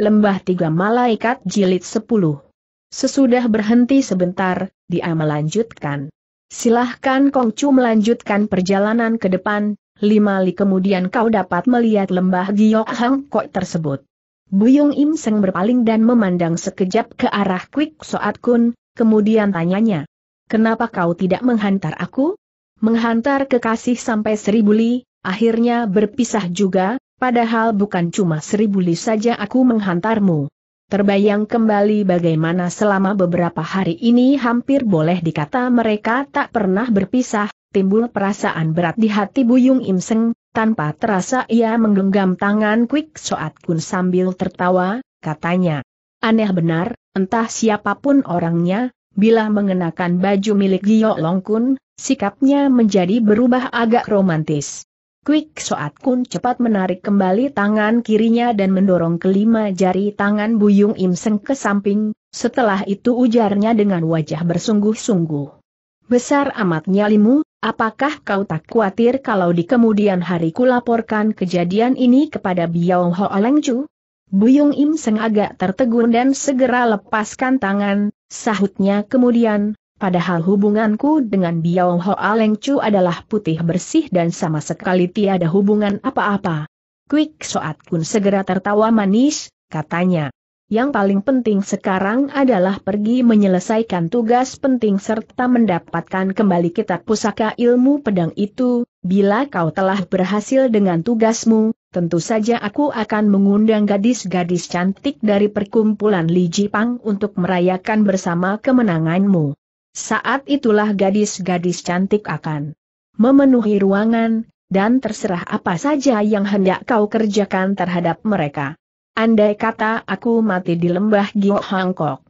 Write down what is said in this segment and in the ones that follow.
Lembah Tiga Malaikat Jilid 10. Sesudah berhenti sebentar, dia melanjutkan. Silahkan Kongcu melanjutkan perjalanan ke depan, lima li kemudian kau dapat melihat lembah Giok Hang Kok tersebut. Buyung Im Seng berpaling dan memandang sekejap ke arah Kwik Soat Kun, kemudian tanyanya. Kenapa kau tidak menghantar aku? Menghantar kekasih sampai seribu li, akhirnya berpisah juga, Padahal bukan cuma seribu li saja aku menghantarmu. Terbayang kembali bagaimana selama beberapa hari ini hampir boleh dikata mereka tak pernah berpisah, timbul perasaan berat di hati Buyung Imseng, tanpa terasa ia menggenggam tangan Quick Soat Kun sambil tertawa, katanya. Aneh benar, entah siapapun orangnya, bila mengenakan baju milik Gio Long Kun, sikapnya menjadi berubah agak romantis. Quick Soat Kun cepat menarik kembali tangan kirinya dan mendorong kelima jari tangan Buyung Im Seng ke samping, setelah itu ujarnya dengan wajah bersungguh-sungguh. Besar amat nyalimu, apakah kau tak khawatir kalau di kemudian hari kulaporkan kejadian ini kepada Biao Ho Chu? Buyung Im Seng agak tertegun dan segera lepaskan tangan, sahutnya kemudian, Padahal hubunganku dengan Biao Ho Aleng Chu adalah putih bersih dan sama sekali tiada hubungan apa-apa. Quick Soat Kun segera tertawa manis, katanya. Yang paling penting sekarang adalah pergi menyelesaikan tugas penting serta mendapatkan kembali kitab pusaka ilmu pedang itu, bila kau telah berhasil dengan tugasmu, tentu saja aku akan mengundang gadis-gadis cantik dari perkumpulan Li Jipang untuk merayakan bersama kemenanganmu. Saat itulah gadis-gadis cantik akan memenuhi ruangan, dan terserah apa saja yang hendak kau kerjakan terhadap mereka. Andai kata aku mati di lembah Gio Hangkok.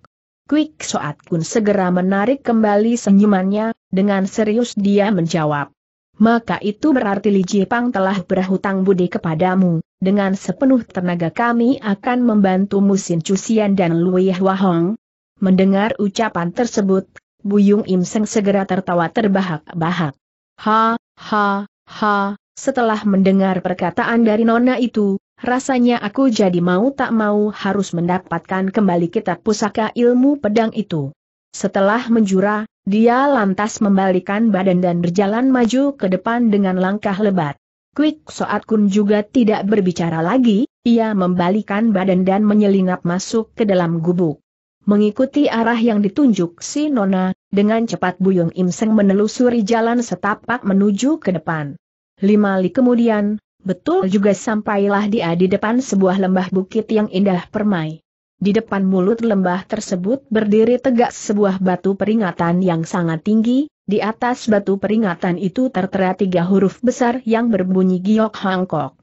Quick Soat Kun segera menarik kembali senyumannya, dengan serius dia menjawab. Maka itu berarti Li Jipang telah berhutang budi kepadamu, dengan sepenuh tenaga kami akan membantu Musin Cusian dan Lui Wahong. Mendengar ucapan tersebut, Buyung Im Seng segera tertawa terbahak-bahak. Ha, ha, ha, setelah mendengar perkataan dari Nona itu, rasanya aku jadi mau tak mau harus mendapatkan kembali kitab pusaka ilmu pedang itu. Setelah menjura, dia lantas membalikan badan dan berjalan maju ke depan dengan langkah lebat. Quick Soat Kun juga tidak berbicara lagi, ia membalikan badan dan menyelinap masuk ke dalam gubuk. Mengikuti arah yang ditunjuk si Nona, dengan cepat Buyung Im Seng menelusuri jalan setapak menuju ke depan. Lima li kemudian, betul juga sampailah dia di depan sebuah lembah bukit yang indah permai. Di depan mulut lembah tersebut berdiri tegak sebuah batu peringatan yang sangat tinggi, di atas batu peringatan itu tertera tiga huruf besar yang berbunyi Giok Hangkok.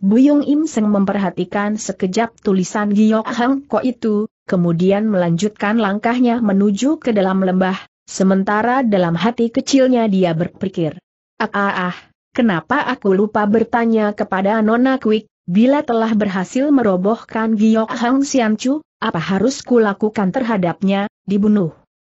Buyung Im Seng memperhatikan sekejap tulisan Giok Hangkok itu, kemudian melanjutkan langkahnya menuju ke dalam lembah, sementara dalam hati kecilnya dia berpikir. Ah ah ah, kenapa aku lupa bertanya kepada Nona Quick, bila telah berhasil merobohkan Giok Hang Chu, apa harus kulakukan terhadapnya, dibunuh?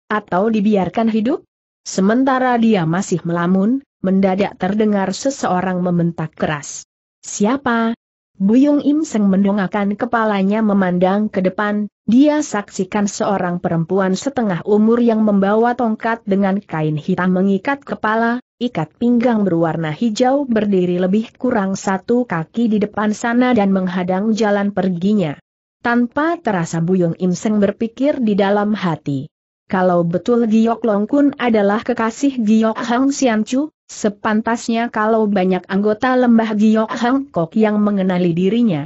Atau dibiarkan hidup? Sementara dia masih melamun, mendadak terdengar seseorang membentak keras. Siapa? Buyung Im Seng mendongakkan kepalanya memandang ke depan, dia saksikan seorang perempuan setengah umur yang membawa tongkat dengan kain hitam mengikat kepala, ikat pinggang berwarna hijau berdiri lebih kurang satu kaki di depan sana dan menghadang jalan perginya. Tanpa terasa Buyung Im Seng berpikir di dalam hati. Kalau betul Giok Long Kun adalah kekasih Giok Hang Sian Chu, sepantasnya kalau banyak anggota lembah Giok Hang Kok yang mengenali dirinya.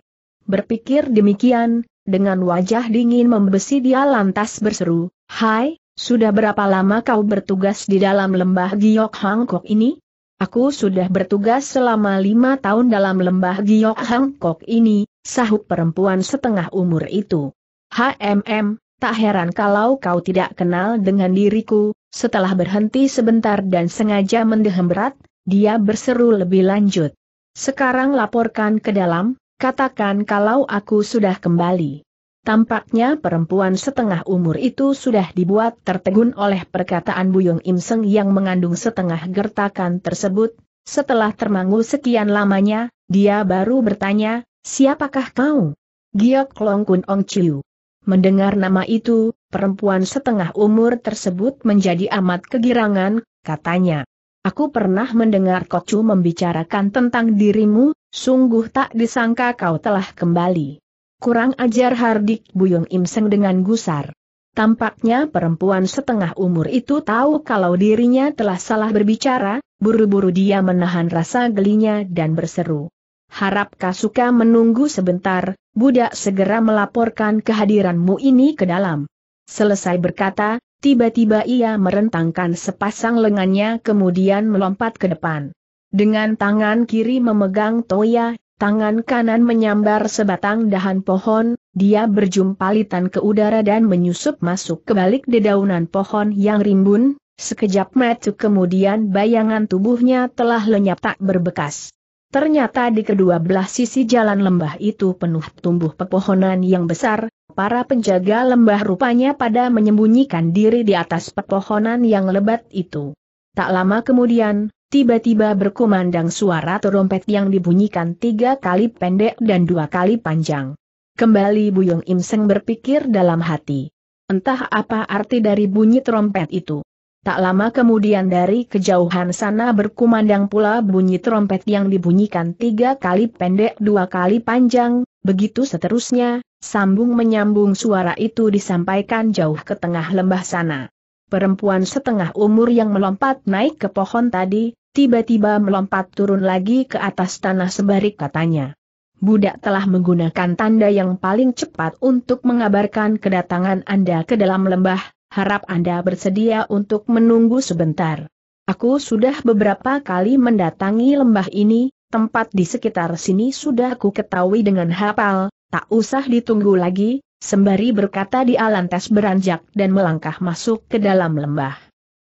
Berpikir demikian, dengan wajah dingin membesi dia lantas berseru, Hai, sudah berapa lama kau bertugas di dalam lembah Giok Hang Kok ini? Aku sudah bertugas selama lima tahun dalam lembah Giok Kok ini, sahut perempuan setengah umur itu. HMM, Tak heran kalau kau tidak kenal dengan diriku, setelah berhenti sebentar dan sengaja mendehem berat, dia berseru lebih lanjut. Sekarang laporkan ke dalam, katakan kalau aku sudah kembali. Tampaknya perempuan setengah umur itu sudah dibuat tertegun oleh perkataan Buyung Im yang mengandung setengah gertakan tersebut. Setelah termangu sekian lamanya, dia baru bertanya, siapakah kau? Giok Long Ong Chiu. Mendengar nama itu, perempuan setengah umur tersebut menjadi amat kegirangan, katanya. Aku pernah mendengar Kocu membicarakan tentang dirimu, sungguh tak disangka kau telah kembali. Kurang ajar Hardik Buyung Imseng dengan gusar. Tampaknya perempuan setengah umur itu tahu kalau dirinya telah salah berbicara, buru-buru dia menahan rasa gelinya dan berseru. Harap Kasuka menunggu sebentar, budak segera melaporkan kehadiranmu ini ke dalam. Selesai berkata, tiba-tiba ia merentangkan sepasang lengannya kemudian melompat ke depan. Dengan tangan kiri memegang toya, tangan kanan menyambar sebatang dahan pohon, dia berjumpalitan ke udara dan menyusup masuk ke balik dedaunan pohon yang rimbun, sekejap metu kemudian bayangan tubuhnya telah lenyap tak berbekas. Ternyata di kedua belah sisi jalan lembah itu penuh tumbuh pepohonan yang besar, para penjaga lembah rupanya pada menyembunyikan diri di atas pepohonan yang lebat itu. Tak lama kemudian, tiba-tiba berkumandang suara terompet yang dibunyikan tiga kali pendek dan dua kali panjang. Kembali Buyong Imseng berpikir dalam hati. Entah apa arti dari bunyi trompet itu. Tak lama kemudian dari kejauhan sana berkumandang pula bunyi trompet yang dibunyikan tiga kali pendek dua kali panjang, begitu seterusnya, sambung menyambung suara itu disampaikan jauh ke tengah lembah sana. Perempuan setengah umur yang melompat naik ke pohon tadi, tiba-tiba melompat turun lagi ke atas tanah sembari katanya. Budak telah menggunakan tanda yang paling cepat untuk mengabarkan kedatangan Anda ke dalam lembah, harap Anda bersedia untuk menunggu sebentar. Aku sudah beberapa kali mendatangi lembah ini, tempat di sekitar sini sudah aku ketahui dengan hafal, tak usah ditunggu lagi, sembari berkata di alantas beranjak dan melangkah masuk ke dalam lembah.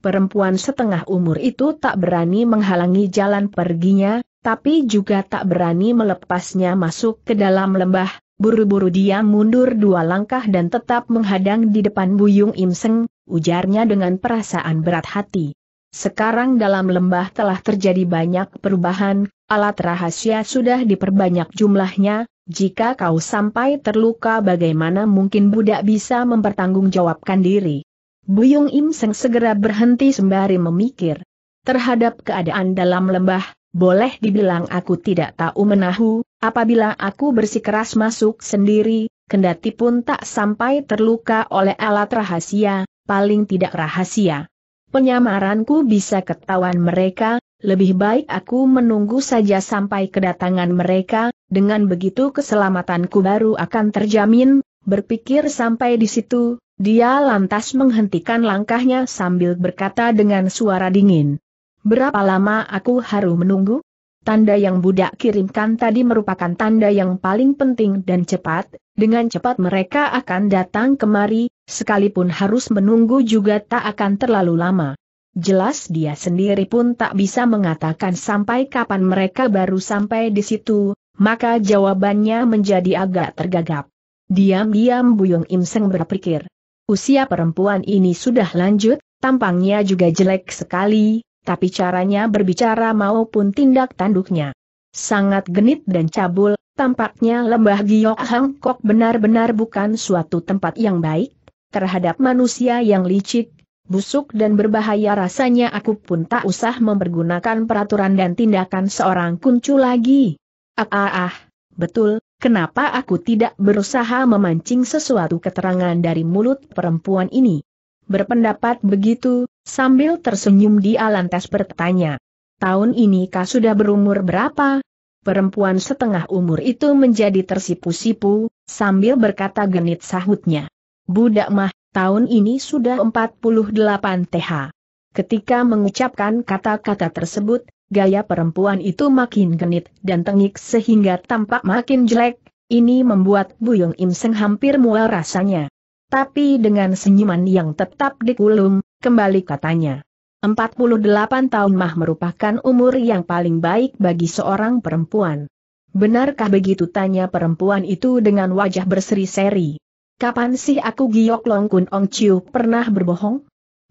Perempuan setengah umur itu tak berani menghalangi jalan perginya, tapi juga tak berani melepasnya masuk ke dalam lembah, Buru-buru dia mundur dua langkah dan tetap menghadang di depan Buyung Im ujarnya dengan perasaan berat hati. Sekarang dalam lembah telah terjadi banyak perubahan, alat rahasia sudah diperbanyak jumlahnya, jika kau sampai terluka bagaimana mungkin budak bisa mempertanggungjawabkan diri. Buyung Im segera berhenti sembari memikir. Terhadap keadaan dalam lembah, boleh dibilang aku tidak tahu menahu, apabila aku bersikeras masuk sendiri, kendati pun tak sampai terluka oleh alat rahasia, paling tidak rahasia. Penyamaranku bisa ketahuan mereka, lebih baik aku menunggu saja sampai kedatangan mereka, dengan begitu keselamatanku baru akan terjamin, berpikir sampai di situ, dia lantas menghentikan langkahnya sambil berkata dengan suara dingin. Berapa lama aku harus menunggu? Tanda yang budak kirimkan tadi merupakan tanda yang paling penting dan cepat, dengan cepat mereka akan datang kemari, sekalipun harus menunggu juga tak akan terlalu lama. Jelas dia sendiri pun tak bisa mengatakan sampai kapan mereka baru sampai di situ, maka jawabannya menjadi agak tergagap. Diam-diam Buyung Im Seng berpikir, usia perempuan ini sudah lanjut, tampangnya juga jelek sekali, tapi caranya berbicara maupun tindak tanduknya. Sangat genit dan cabul, tampaknya lembah Giok Hangkok benar-benar bukan suatu tempat yang baik, terhadap manusia yang licik, busuk dan berbahaya rasanya aku pun tak usah mempergunakan peraturan dan tindakan seorang kuncu lagi. Ah ah ah, betul, kenapa aku tidak berusaha memancing sesuatu keterangan dari mulut perempuan ini? Berpendapat begitu, Sambil tersenyum dia lantas bertanya, tahun ini kau sudah berumur berapa? Perempuan setengah umur itu menjadi tersipu-sipu, sambil berkata genit sahutnya. Budak mah, tahun ini sudah 48 TH. Ketika mengucapkan kata-kata tersebut, gaya perempuan itu makin genit dan tengik sehingga tampak makin jelek, ini membuat Buyung Imseng hampir mual rasanya. Tapi dengan senyuman yang tetap dikulum, kembali katanya. 48 tahun mah merupakan umur yang paling baik bagi seorang perempuan. Benarkah begitu tanya perempuan itu dengan wajah berseri-seri? Kapan sih aku Giok Long Kun Ong Chiu pernah berbohong?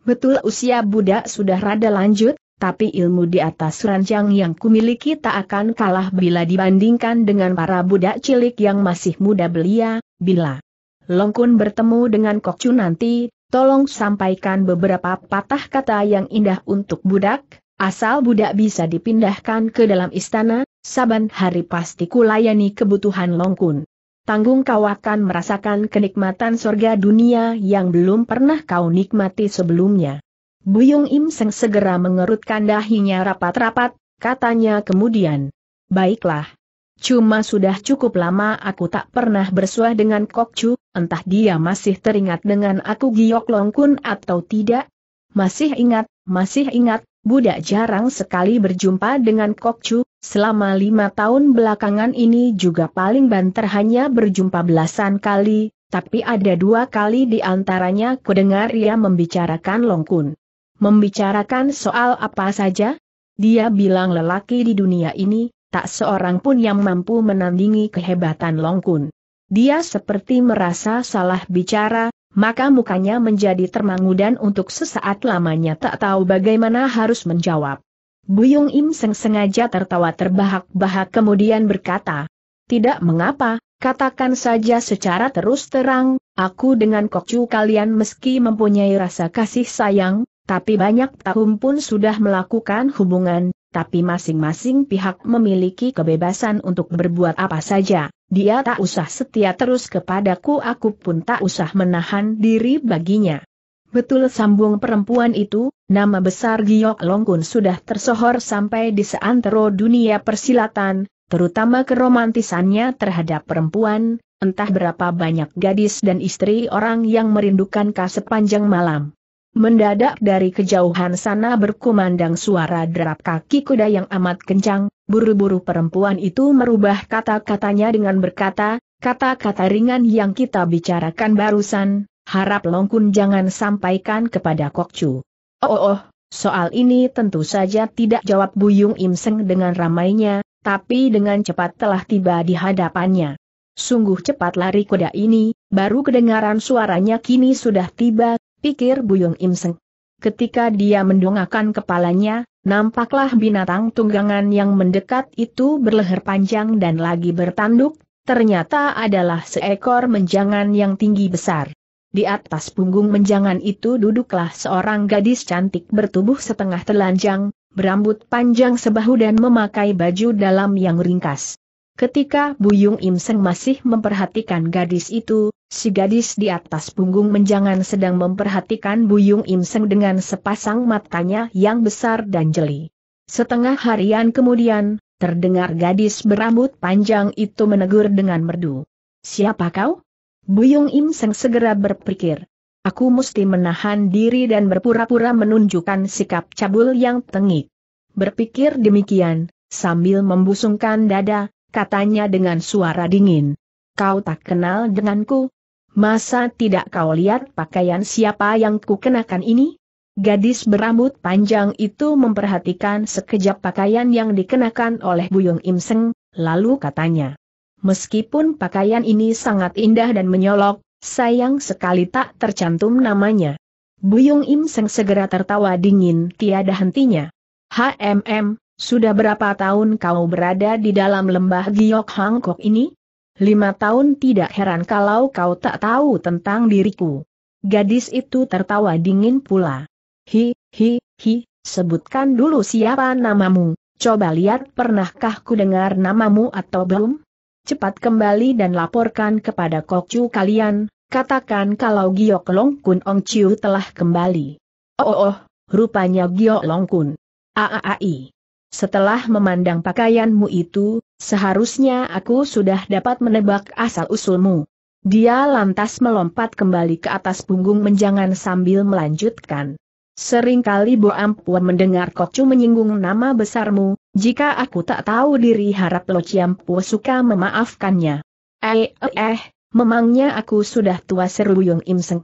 Betul usia budak sudah rada lanjut, tapi ilmu di atas ranjang yang kumiliki tak akan kalah bila dibandingkan dengan para budak cilik yang masih muda belia, bila Long Kun bertemu dengan Kok Chu nanti, tolong sampaikan beberapa patah kata yang indah untuk budak, asal budak bisa dipindahkan ke dalam istana, saban hari pasti kulayani kebutuhan Longkun. Tanggung kau akan merasakan kenikmatan sorga dunia yang belum pernah kau nikmati sebelumnya. Buyung Im Seng segera mengerutkan dahinya rapat-rapat, katanya kemudian. Baiklah, Cuma sudah cukup lama aku tak pernah bersuah dengan Chu, entah dia masih teringat dengan aku Giok Longkun atau tidak. Masih ingat, masih ingat, budak jarang sekali berjumpa dengan Chu, selama lima tahun belakangan ini juga paling banter hanya berjumpa belasan kali, tapi ada dua kali di antaranya kudengar ia membicarakan Longkun. Membicarakan soal apa saja? Dia bilang lelaki di dunia ini, tak seorang pun yang mampu menandingi kehebatan Long Kun. Dia seperti merasa salah bicara, maka mukanya menjadi termangu dan untuk sesaat lamanya tak tahu bagaimana harus menjawab. Buyung Im Seng sengaja tertawa terbahak-bahak kemudian berkata, Tidak mengapa, katakan saja secara terus terang, aku dengan kokcu kalian meski mempunyai rasa kasih sayang, tapi banyak tahun pun sudah melakukan hubungan, tapi masing-masing pihak memiliki kebebasan untuk berbuat apa saja. Dia tak usah setia terus kepadaku aku pun tak usah menahan diri baginya. Betul sambung perempuan itu, nama besar Giok Longkun sudah tersohor sampai di seantero dunia persilatan, terutama keromantisannya terhadap perempuan, entah berapa banyak gadis dan istri orang yang merindukan ka sepanjang malam. Mendadak dari kejauhan sana berkumandang suara derap kaki kuda yang amat kencang, buru-buru perempuan itu merubah kata-katanya dengan berkata, kata-kata ringan yang kita bicarakan barusan, harap Longkun jangan sampaikan kepada Kokcu. Oh, oh, oh, soal ini tentu saja tidak jawab Buyung Im dengan ramainya, tapi dengan cepat telah tiba di hadapannya. Sungguh cepat lari kuda ini, baru kedengaran suaranya kini sudah tiba pikir Buyung Imseng. Ketika dia mendongakkan kepalanya, nampaklah binatang tunggangan yang mendekat itu berleher panjang dan lagi bertanduk, ternyata adalah seekor menjangan yang tinggi besar. Di atas punggung menjangan itu duduklah seorang gadis cantik bertubuh setengah telanjang, berambut panjang sebahu dan memakai baju dalam yang ringkas. Ketika Buyung Im Seng masih memperhatikan gadis itu, si gadis di atas punggung menjangan sedang memperhatikan Buyung Im Seng dengan sepasang matanya yang besar dan jeli. Setengah harian kemudian, terdengar gadis berambut panjang itu menegur dengan merdu. Siapa kau? Buyung Im Seng segera berpikir. Aku mesti menahan diri dan berpura-pura menunjukkan sikap cabul yang tengik. Berpikir demikian, sambil membusungkan dada, katanya dengan suara dingin. Kau tak kenal denganku? Masa tidak kau lihat pakaian siapa yang kukenakan ini? Gadis berambut panjang itu memperhatikan sekejap pakaian yang dikenakan oleh Buyung Imseng, lalu katanya. Meskipun pakaian ini sangat indah dan menyolok, sayang sekali tak tercantum namanya. Buyung Imseng segera tertawa dingin tiada hentinya. HMM, sudah berapa tahun kau berada di dalam lembah Giok Hangkok ini? Lima tahun tidak heran kalau kau tak tahu tentang diriku. Gadis itu tertawa dingin pula. Hi, hi, hi, sebutkan dulu siapa namamu, coba lihat pernahkah ku dengar namamu atau belum? Cepat kembali dan laporkan kepada Kokcu kalian, katakan kalau Giok Long Kun Ong Chiu telah kembali. Oh oh, oh rupanya Giok Long Kun. Aaai. Setelah memandang pakaianmu itu, seharusnya aku sudah dapat menebak asal-usulmu. Dia lantas melompat kembali ke atas punggung menjangan sambil melanjutkan. Seringkali Bo Ampuan mendengar Kokcu menyinggung nama besarmu, jika aku tak tahu diri harap Lo Ciampu suka memaafkannya. Eh, eh, eh, memangnya aku sudah tua seru Yung Im Seng.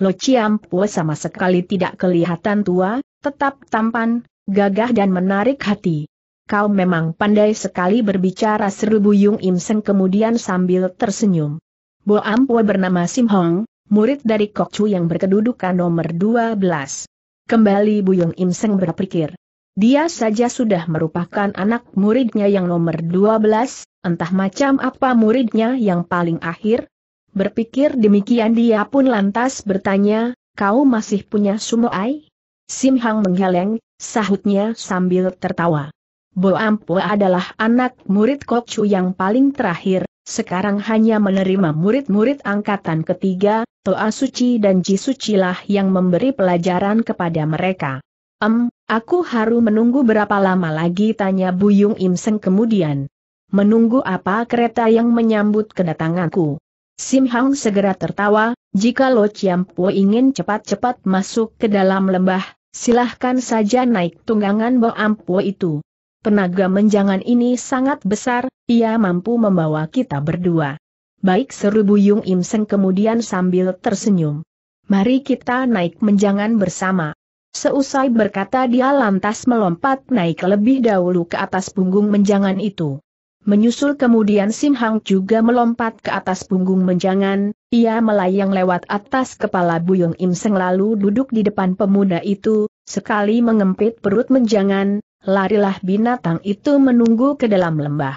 Lo Ciampu sama sekali tidak kelihatan tua, tetap tampan, gagah dan menarik hati. Kau memang pandai sekali berbicara seru Buyung Im Seng kemudian sambil tersenyum. Bo Ampua bernama Sim Hong, murid dari Chu yang berkedudukan nomor 12. Kembali Buyung Im Seng berpikir. Dia saja sudah merupakan anak muridnya yang nomor 12, entah macam apa muridnya yang paling akhir. Berpikir demikian dia pun lantas bertanya, kau masih punya sumoai? Sim Hang menggeleng, sahutnya sambil tertawa. Bo Ampo adalah anak murid Kok Chu yang paling terakhir, sekarang hanya menerima murid-murid angkatan ketiga, Toa Suci dan Ji Suci lah yang memberi pelajaran kepada mereka. Em, aku harus menunggu berapa lama lagi tanya Buyung Im kemudian. Menunggu apa kereta yang menyambut kedatanganku? Sim Hang segera tertawa, jika Lo Chiam Po ingin cepat-cepat masuk ke dalam lembah, silahkan saja naik tunggangan Bo Ampo itu. Penaga menjangan ini sangat besar, ia mampu membawa kita berdua. Baik seru Buyung Im Seng kemudian sambil tersenyum. Mari kita naik menjangan bersama. Seusai berkata dia lantas melompat naik lebih dahulu ke atas punggung menjangan itu. Menyusul kemudian Sim Hang juga melompat ke atas punggung menjangan, ia melayang lewat atas kepala Buyung Im Seng lalu duduk di depan pemuda itu, sekali mengempit perut menjangan, larilah binatang itu menunggu ke dalam lembah.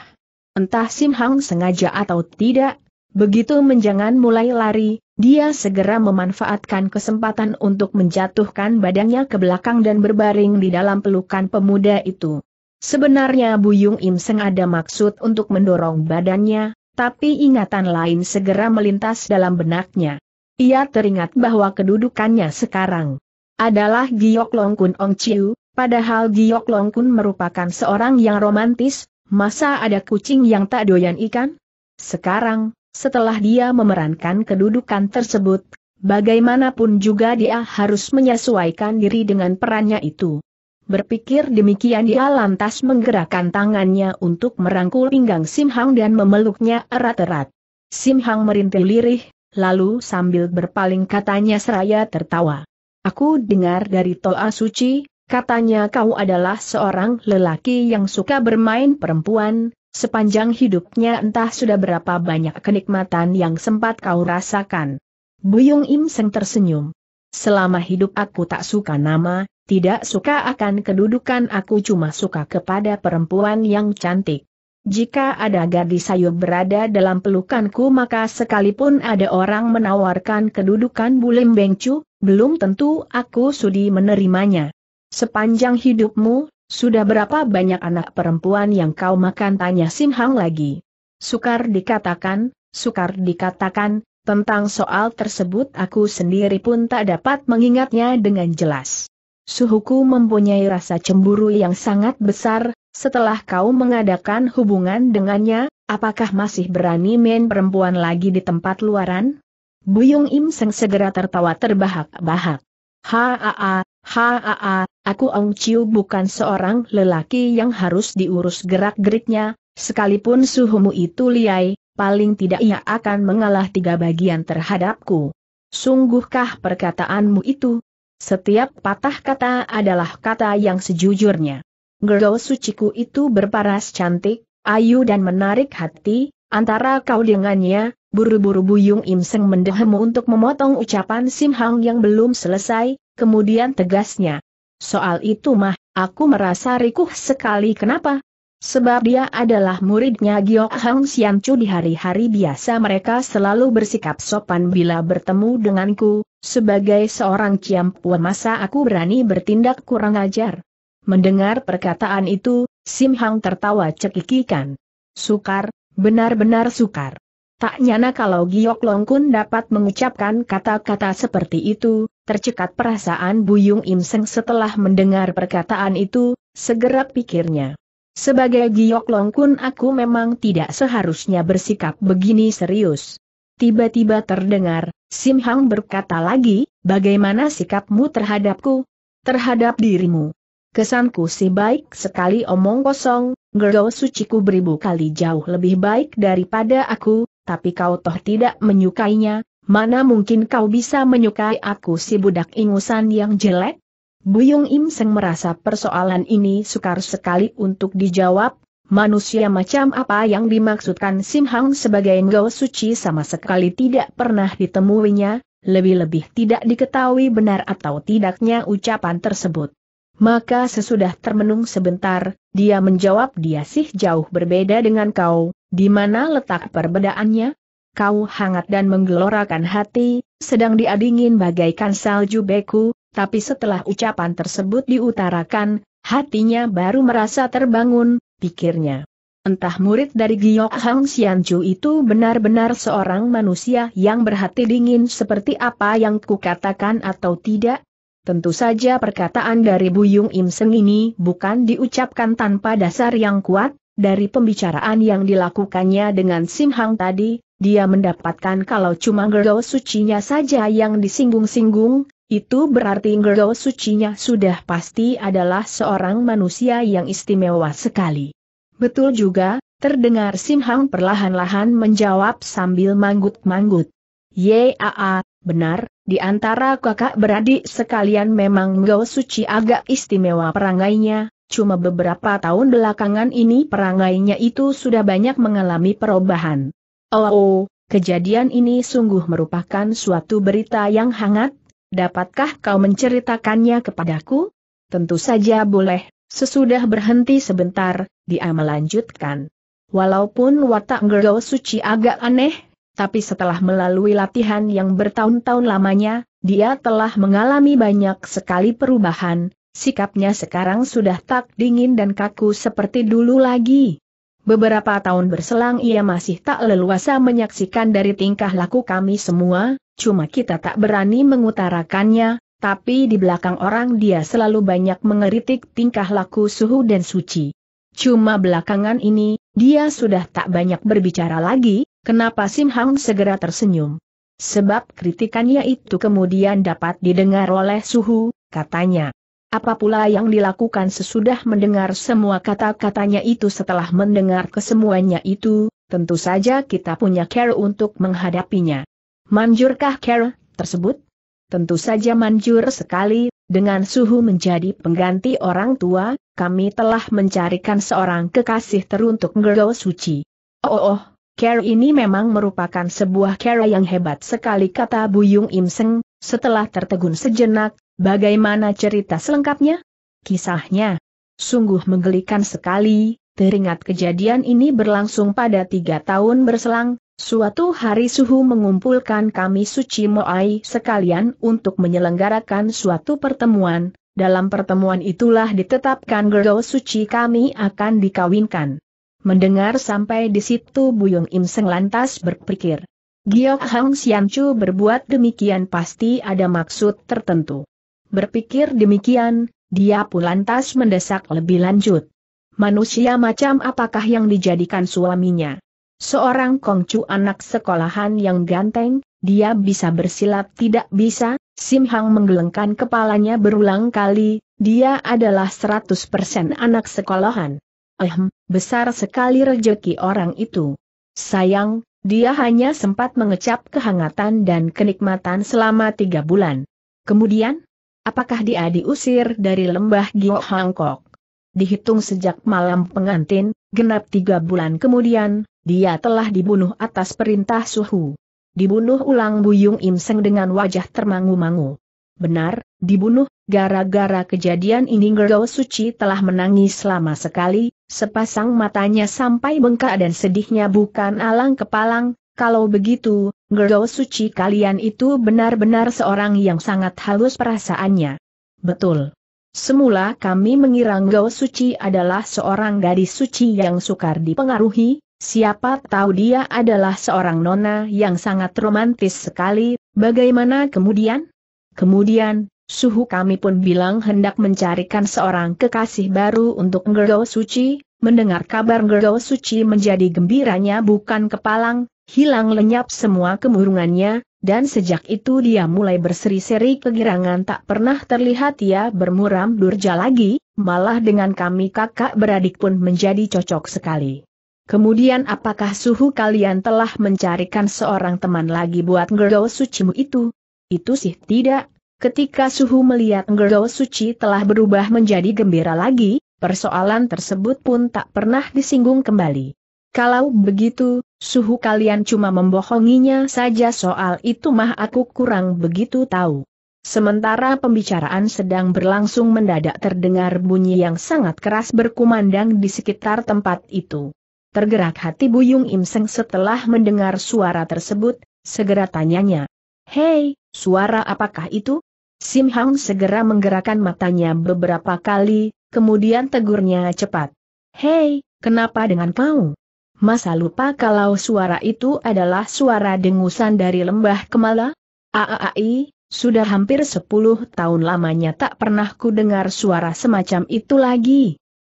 Entah Sim Hang sengaja atau tidak, begitu menjangan mulai lari, dia segera memanfaatkan kesempatan untuk menjatuhkan badannya ke belakang dan berbaring di dalam pelukan pemuda itu. Sebenarnya Buyung Im Seng ada maksud untuk mendorong badannya, tapi ingatan lain segera melintas dalam benaknya. Ia teringat bahwa kedudukannya sekarang adalah Giok Long Kun Ong Chiu, padahal Giok Long Kun merupakan seorang yang romantis, masa ada kucing yang tak doyan ikan? Sekarang, setelah dia memerankan kedudukan tersebut, bagaimanapun juga dia harus menyesuaikan diri dengan perannya itu. Berpikir demikian dia lantas menggerakkan tangannya untuk merangkul pinggang Simhang dan memeluknya erat-erat. Simhang Hang merintih lirih, lalu sambil berpaling katanya seraya tertawa. Aku dengar dari Toa Suci, katanya kau adalah seorang lelaki yang suka bermain perempuan, sepanjang hidupnya entah sudah berapa banyak kenikmatan yang sempat kau rasakan. Buyung Im Seng tersenyum. Selama hidup aku tak suka nama, tidak suka akan kedudukan aku cuma suka kepada perempuan yang cantik. Jika ada gadis sayur berada dalam pelukanku maka sekalipun ada orang menawarkan kedudukan Bulim Bengcu, belum tentu aku sudi menerimanya. Sepanjang hidupmu, sudah berapa banyak anak perempuan yang kau makan tanya Simhang lagi. Sukar dikatakan, sukar dikatakan, tentang soal tersebut aku sendiri pun tak dapat mengingatnya dengan jelas. Suhuku mempunyai rasa cemburu yang sangat besar, setelah kau mengadakan hubungan dengannya, apakah masih berani main perempuan lagi di tempat luaran? Buyung Im Seng segera tertawa terbahak-bahak. Haa, haa, aku Ong Chiu bukan seorang lelaki yang harus diurus gerak-geriknya, sekalipun suhumu itu liai, paling tidak ia akan mengalah tiga bagian terhadapku. Sungguhkah perkataanmu itu, setiap patah kata adalah kata yang sejujurnya. Girl suciku itu berparas cantik, ayu dan menarik hati, antara kau dengannya, buru-buru Buyung Im Seng mendehem untuk memotong ucapan Sim Hang yang belum selesai, kemudian tegasnya. Soal itu mah, aku merasa rikuh sekali kenapa? Sebab dia adalah muridnya Giok Hang Chu di hari-hari biasa mereka selalu bersikap sopan bila bertemu denganku, sebagai seorang puan masa aku berani bertindak kurang ajar. Mendengar perkataan itu, Sim Hang tertawa cekikikan. Sukar, benar-benar sukar. Tak nyana kalau Giok Longkun dapat mengucapkan kata-kata seperti itu, tercekat perasaan Buyung Im Seng setelah mendengar perkataan itu, segera pikirnya. Sebagai Giok Longkun aku memang tidak seharusnya bersikap begini serius. Tiba-tiba terdengar, Sim Hang berkata lagi, bagaimana sikapmu terhadapku? Terhadap dirimu. Kesanku si baik sekali omong kosong, Gerdo suciku beribu kali jauh lebih baik daripada aku, tapi kau toh tidak menyukainya, mana mungkin kau bisa menyukai aku si budak ingusan yang jelek? Buyung Im Seng merasa persoalan ini sukar sekali untuk dijawab, Manusia macam apa yang dimaksudkan Sim Hang sebagai Ngo Suci sama sekali tidak pernah ditemuinya, lebih-lebih tidak diketahui benar atau tidaknya ucapan tersebut. Maka sesudah termenung sebentar, dia menjawab dia sih jauh berbeda dengan kau, di mana letak perbedaannya? Kau hangat dan menggelorakan hati, sedang dia bagaikan salju beku, tapi setelah ucapan tersebut diutarakan, hatinya baru merasa terbangun, pikirnya. Entah murid dari Giok Hang Chu itu benar-benar seorang manusia yang berhati dingin seperti apa yang kukatakan atau tidak? Tentu saja perkataan dari Buyung Im Seng ini bukan diucapkan tanpa dasar yang kuat, dari pembicaraan yang dilakukannya dengan Sim Hang tadi, dia mendapatkan kalau cuma Gerdo sucinya saja yang disinggung-singgung, itu berarti Ngerdo sucinya sudah pasti adalah seorang manusia yang istimewa sekali. Betul juga, terdengar Sim Hang perlahan-lahan menjawab sambil manggut-manggut. Yaa, benar, di antara kakak beradik sekalian memang Ngerdo suci agak istimewa perangainya, cuma beberapa tahun belakangan ini perangainya itu sudah banyak mengalami perubahan. Oh, oh, kejadian ini sungguh merupakan suatu berita yang hangat, Dapatkah kau menceritakannya kepadaku? Tentu saja boleh, sesudah berhenti sebentar, dia melanjutkan. Walaupun watak Gergo Suci agak aneh, tapi setelah melalui latihan yang bertahun-tahun lamanya, dia telah mengalami banyak sekali perubahan, sikapnya sekarang sudah tak dingin dan kaku seperti dulu lagi. Beberapa tahun berselang ia masih tak leluasa menyaksikan dari tingkah laku kami semua, cuma kita tak berani mengutarakannya, tapi di belakang orang dia selalu banyak mengeritik tingkah laku suhu dan suci. Cuma belakangan ini, dia sudah tak banyak berbicara lagi, kenapa Sim Hang segera tersenyum. Sebab kritikannya itu kemudian dapat didengar oleh Suhu, katanya. Apa pula yang dilakukan sesudah mendengar semua kata-katanya itu setelah mendengar kesemuanya itu, tentu saja kita punya care untuk menghadapinya. Manjurkah care tersebut? Tentu saja manjur sekali, dengan suhu menjadi pengganti orang tua, kami telah mencarikan seorang kekasih teruntuk Ngergo Suci. Oh, oh, oh. care ini memang merupakan sebuah Kera yang hebat sekali kata Buyung Imseng, setelah tertegun sejenak, bagaimana cerita selengkapnya? Kisahnya sungguh menggelikan sekali, teringat kejadian ini berlangsung pada tiga tahun berselang, Suatu hari Suhu mengumpulkan kami suci Moai sekalian untuk menyelenggarakan suatu pertemuan, dalam pertemuan itulah ditetapkan Gerdo suci kami akan dikawinkan. Mendengar sampai di situ Buyung Im Seng lantas berpikir. Giok Hang Chu berbuat demikian pasti ada maksud tertentu. Berpikir demikian, dia pun lantas mendesak lebih lanjut. Manusia macam apakah yang dijadikan suaminya? seorang kongcu anak sekolahan yang ganteng, dia bisa bersilat tidak bisa, Sim Hang menggelengkan kepalanya berulang kali, dia adalah 100% anak sekolahan. Ehm, besar sekali rejeki orang itu. Sayang, dia hanya sempat mengecap kehangatan dan kenikmatan selama tiga bulan. Kemudian, apakah dia diusir dari lembah Giok Hangkok? Dihitung sejak malam pengantin, genap tiga bulan kemudian, dia telah dibunuh atas perintah Suhu. Dibunuh ulang Buyung Im Seng dengan wajah termangu-mangu. Benar, dibunuh, gara-gara kejadian ini Gerdo Suci telah menangis selama sekali, sepasang matanya sampai bengkak dan sedihnya bukan alang kepalang, kalau begitu, Gerdo Suci kalian itu benar-benar seorang yang sangat halus perasaannya. Betul. Semula kami mengira Gerdo Suci adalah seorang gadis suci yang sukar dipengaruhi, Siapa tahu dia adalah seorang nona yang sangat romantis sekali, bagaimana kemudian? Kemudian, suhu kami pun bilang hendak mencarikan seorang kekasih baru untuk Ngergo Suci, mendengar kabar Ngergo Suci menjadi gembiranya bukan kepalang, hilang lenyap semua kemurungannya, dan sejak itu dia mulai berseri-seri kegirangan tak pernah terlihat ia bermuram durja lagi, malah dengan kami kakak beradik pun menjadi cocok sekali. Kemudian apakah suhu kalian telah mencarikan seorang teman lagi buat Gerdo Sucimu itu? Itu sih tidak. Ketika suhu melihat Gerdo Suci telah berubah menjadi gembira lagi, persoalan tersebut pun tak pernah disinggung kembali. Kalau begitu, suhu kalian cuma membohonginya saja soal itu mah aku kurang begitu tahu. Sementara pembicaraan sedang berlangsung mendadak terdengar bunyi yang sangat keras berkumandang di sekitar tempat itu. Tergerak hati Buyung Im Seng setelah mendengar suara tersebut, segera tanyanya. Hei, suara apakah itu? Sim Hang segera menggerakkan matanya beberapa kali, kemudian tegurnya cepat. Hei, kenapa dengan kau? Masa lupa kalau suara itu adalah suara dengusan dari lembah Kemala? Aaai, sudah hampir sepuluh tahun lamanya tak pernah ku dengar suara semacam itu lagi.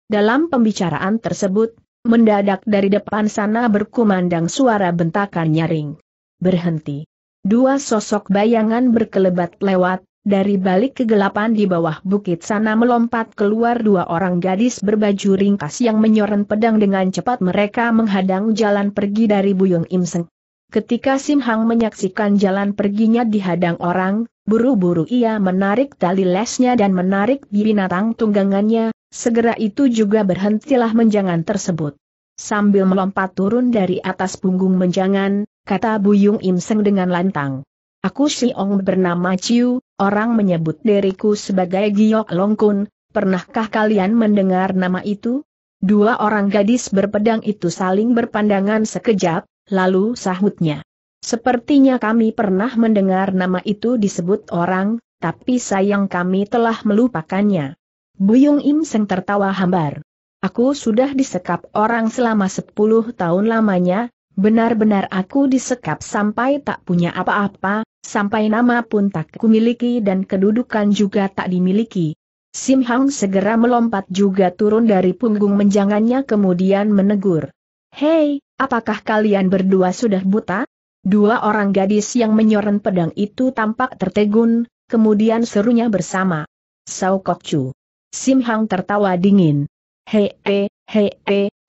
Dalam pembicaraan tersebut, Mendadak dari depan sana berkumandang suara bentakan nyaring. Berhenti. Dua sosok bayangan berkelebat lewat, dari balik kegelapan di bawah bukit sana melompat keluar dua orang gadis berbaju ringkas yang menyoren pedang dengan cepat mereka menghadang jalan pergi dari Buyung Imseng. Ketika Sim Hang menyaksikan jalan perginya dihadang orang, buru-buru ia menarik tali lesnya dan menarik binatang tunggangannya, segera itu juga berhentilah menjangan tersebut. Sambil melompat turun dari atas punggung menjangan, kata Buyung Im dengan lantang. Aku Siong bernama Ciu, orang menyebut diriku sebagai Giok Longkun, pernahkah kalian mendengar nama itu? Dua orang gadis berpedang itu saling berpandangan sekejap, lalu sahutnya. Sepertinya kami pernah mendengar nama itu disebut orang, tapi sayang kami telah melupakannya. Buyung Im Seng tertawa hambar. Aku sudah disekap orang selama sepuluh tahun lamanya, benar-benar aku disekap sampai tak punya apa-apa, sampai nama pun tak kumiliki dan kedudukan juga tak dimiliki. Sim Hang segera melompat juga turun dari punggung menjangannya kemudian menegur. Hei, apakah kalian berdua sudah buta? Dua orang gadis yang menyoren pedang itu tampak tertegun, kemudian serunya bersama. Sao Chu. Sim Hang tertawa dingin. Hei, hei, hei,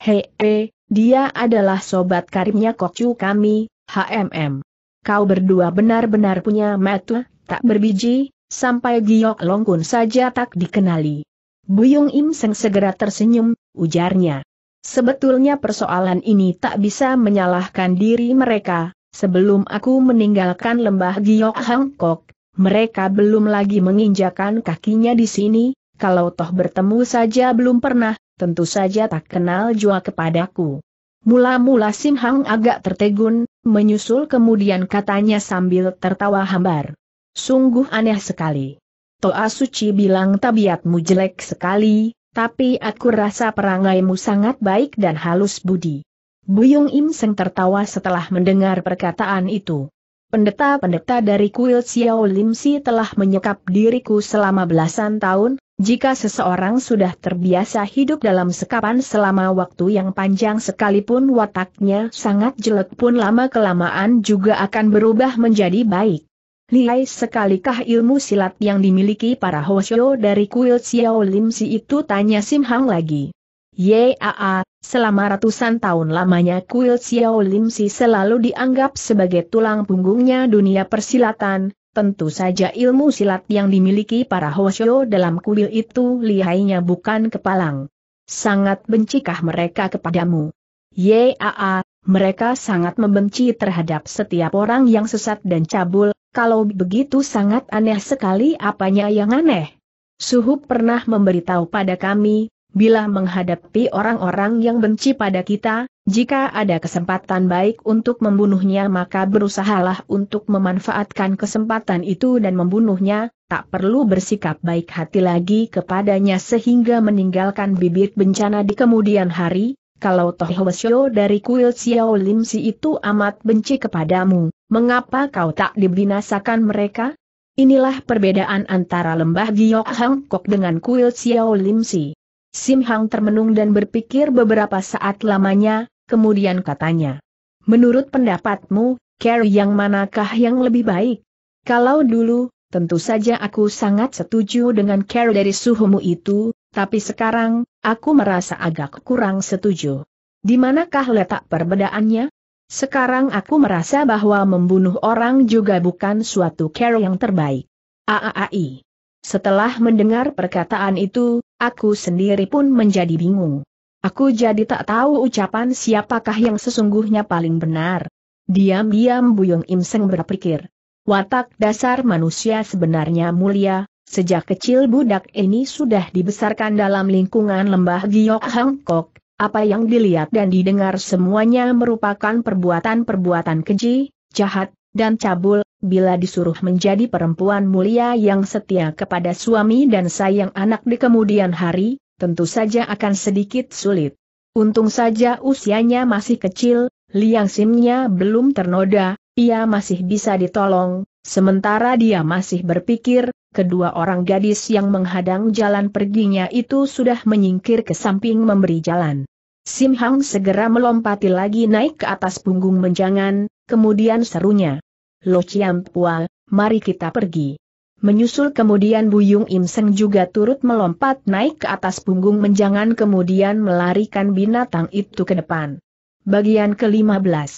hei, he, dia adalah sobat karibnya Kokcu kami, HMM. Kau berdua benar-benar punya metu, tak berbiji, sampai Giok Longkun saja tak dikenali. Buyung Im Seng segera tersenyum, ujarnya. Sebetulnya persoalan ini tak bisa menyalahkan diri mereka, sebelum aku meninggalkan lembah Giok Hangkok, mereka belum lagi menginjakan kakinya di sini, kalau toh bertemu saja belum pernah, tentu saja tak kenal jua kepadaku. Mula-mula Sim Hang agak tertegun, menyusul kemudian katanya sambil tertawa hambar. Sungguh aneh sekali. Toa Suci bilang tabiatmu jelek sekali, tapi aku rasa perangaimu sangat baik dan halus budi. Buyung Im Seng tertawa setelah mendengar perkataan itu. Pendeta-pendeta dari kuil Xiao Lim Si telah menyekap diriku selama belasan tahun, jika seseorang sudah terbiasa hidup dalam sekapan selama waktu yang panjang sekalipun wataknya sangat jelek pun lama-kelamaan juga akan berubah menjadi baik. Lihai sekalikah ilmu silat yang dimiliki para Hoshio dari kuil Xiao Lim Si itu tanya Sim Hang lagi. Yaa, selama ratusan tahun lamanya kuil Xiao Lim Si selalu dianggap sebagai tulang punggungnya dunia persilatan, Tentu saja ilmu silat yang dimiliki para Hoshio dalam kuil itu lihainya bukan kepalang. Sangat bencikah mereka kepadamu? Yaa, mereka sangat membenci terhadap setiap orang yang sesat dan cabul, kalau begitu sangat aneh sekali apanya yang aneh. Suhu pernah memberitahu pada kami, bila menghadapi orang-orang yang benci pada kita, jika ada kesempatan baik untuk membunuhnya maka berusahalah untuk memanfaatkan kesempatan itu dan membunuhnya, tak perlu bersikap baik hati lagi kepadanya sehingga meninggalkan bibit bencana di kemudian hari, kalau Toh Hwasyo dari kuil Xiao Lim Si itu amat benci kepadamu, mengapa kau tak dibinasakan mereka? Inilah perbedaan antara lembah Giok Hangkok dengan kuil Xiao Lim Si. Sim Hang termenung dan berpikir beberapa saat lamanya, kemudian katanya. Menurut pendapatmu, care yang manakah yang lebih baik? Kalau dulu, tentu saja aku sangat setuju dengan care dari suhumu itu, tapi sekarang, aku merasa agak kurang setuju. Di manakah letak perbedaannya? Sekarang aku merasa bahwa membunuh orang juga bukan suatu care yang terbaik. Aaai. Setelah mendengar perkataan itu, Aku sendiri pun menjadi bingung. Aku jadi tak tahu ucapan siapakah yang sesungguhnya paling benar. Diam-diam Buyung Im berpikir. Watak dasar manusia sebenarnya mulia, sejak kecil budak ini sudah dibesarkan dalam lingkungan lembah Giok Hangkok, apa yang dilihat dan didengar semuanya merupakan perbuatan-perbuatan keji, jahat, dan cabul, bila disuruh menjadi perempuan mulia yang setia kepada suami dan sayang anak di kemudian hari, tentu saja akan sedikit sulit. Untung saja usianya masih kecil, liang simnya belum ternoda, ia masih bisa ditolong, sementara dia masih berpikir, kedua orang gadis yang menghadang jalan perginya itu sudah menyingkir ke samping memberi jalan. Sim Hang segera melompati lagi naik ke atas punggung menjangan, kemudian serunya. Lo Chiampua, mari kita pergi. Menyusul kemudian Buyung Im Seng juga turut melompat naik ke atas punggung menjangan kemudian melarikan binatang itu ke depan. Bagian ke-15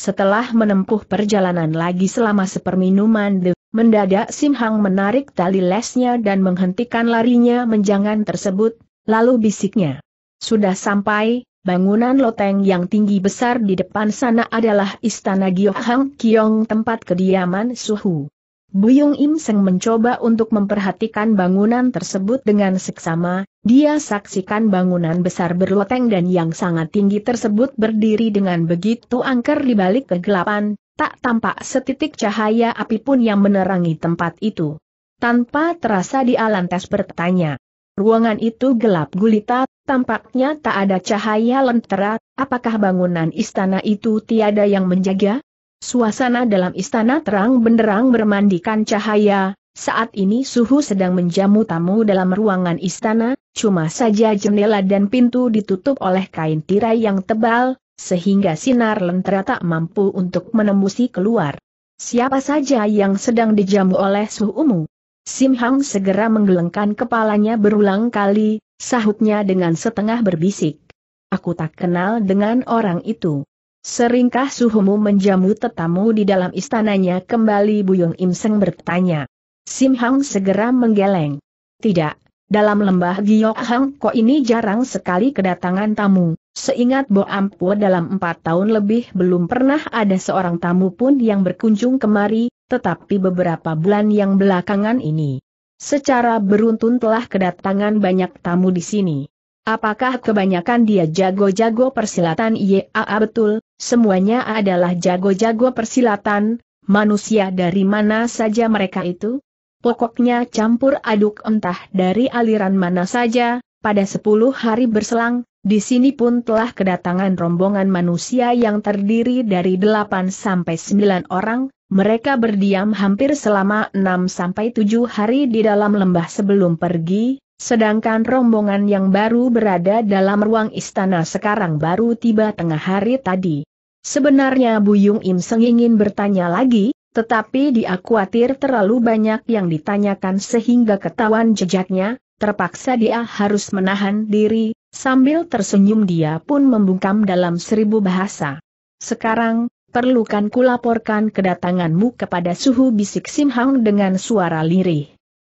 Setelah menempuh perjalanan lagi selama seperminuman de, mendadak Sim Hang menarik tali lesnya dan menghentikan larinya menjangan tersebut, lalu bisiknya. Sudah sampai, Bangunan loteng yang tinggi besar di depan sana adalah istana Gyohang Kiong tempat kediaman Suhu. Buyung Im Seng mencoba untuk memperhatikan bangunan tersebut dengan seksama, dia saksikan bangunan besar berloteng dan yang sangat tinggi tersebut berdiri dengan begitu angker di balik kegelapan, tak tampak setitik cahaya api pun yang menerangi tempat itu. Tanpa terasa di alantes bertanya. Ruangan itu gelap gulita, Tampaknya tak ada cahaya lentera, apakah bangunan istana itu tiada yang menjaga? Suasana dalam istana terang benderang bermandikan cahaya, saat ini suhu sedang menjamu tamu dalam ruangan istana, cuma saja jendela dan pintu ditutup oleh kain tirai yang tebal, sehingga sinar lentera tak mampu untuk menembusi keluar. Siapa saja yang sedang dijamu oleh suhumu? Sim Hang segera menggelengkan kepalanya berulang kali, Sahutnya dengan setengah berbisik. Aku tak kenal dengan orang itu. Seringkah suhumu menjamu tetamu di dalam istananya kembali Buyung Im bertanya. Sim Hang segera menggeleng. Tidak, dalam lembah Giok Hang Ko ini jarang sekali kedatangan tamu, seingat Bo Ampo dalam empat tahun lebih belum pernah ada seorang tamu pun yang berkunjung kemari, tetapi beberapa bulan yang belakangan ini, Secara beruntun telah kedatangan banyak tamu di sini. Apakah kebanyakan dia jago-jago persilatan? Iya, ah, betul, semuanya adalah jago-jago persilatan, manusia dari mana saja mereka itu? Pokoknya campur aduk entah dari aliran mana saja, pada sepuluh hari berselang, di sini pun telah kedatangan rombongan manusia yang terdiri dari 8 sampai sembilan orang, mereka berdiam hampir selama 6-7 hari di dalam lembah sebelum pergi, sedangkan rombongan yang baru berada dalam ruang istana sekarang baru tiba tengah hari tadi. Sebenarnya Buyung Im Seng ingin bertanya lagi, tetapi dia khawatir terlalu banyak yang ditanyakan sehingga ketahuan jejaknya, terpaksa dia harus menahan diri, sambil tersenyum dia pun membungkam dalam seribu bahasa. Sekarang, perlukan kulaporkan kedatanganmu kepada suhu bisik Sim Hang dengan suara lirih.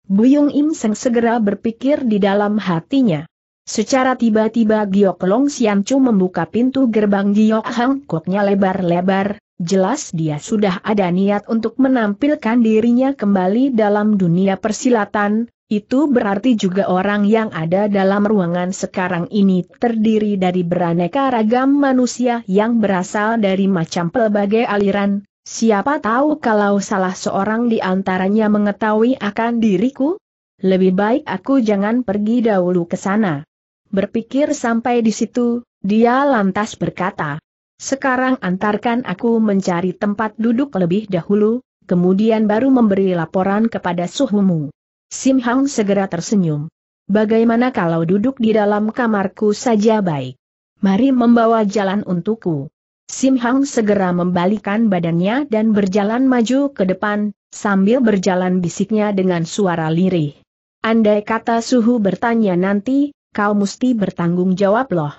Buyung Im Seng segera berpikir di dalam hatinya. Secara tiba-tiba Giok Long Sian Chu membuka pintu gerbang Giok Hang koknya lebar-lebar, jelas dia sudah ada niat untuk menampilkan dirinya kembali dalam dunia persilatan, itu berarti juga orang yang ada dalam ruangan sekarang ini terdiri dari beraneka ragam manusia yang berasal dari macam pelbagai aliran. Siapa tahu kalau salah seorang di antaranya mengetahui akan diriku? Lebih baik aku jangan pergi dahulu ke sana. Berpikir sampai di situ, dia lantas berkata, sekarang antarkan aku mencari tempat duduk lebih dahulu, kemudian baru memberi laporan kepada suhumu. Sim Hang segera tersenyum. Bagaimana kalau duduk di dalam kamarku saja baik? Mari membawa jalan untukku. Sim Hang segera membalikan badannya dan berjalan maju ke depan, sambil berjalan bisiknya dengan suara lirih. Andai kata suhu bertanya nanti, kau mesti bertanggung jawab loh.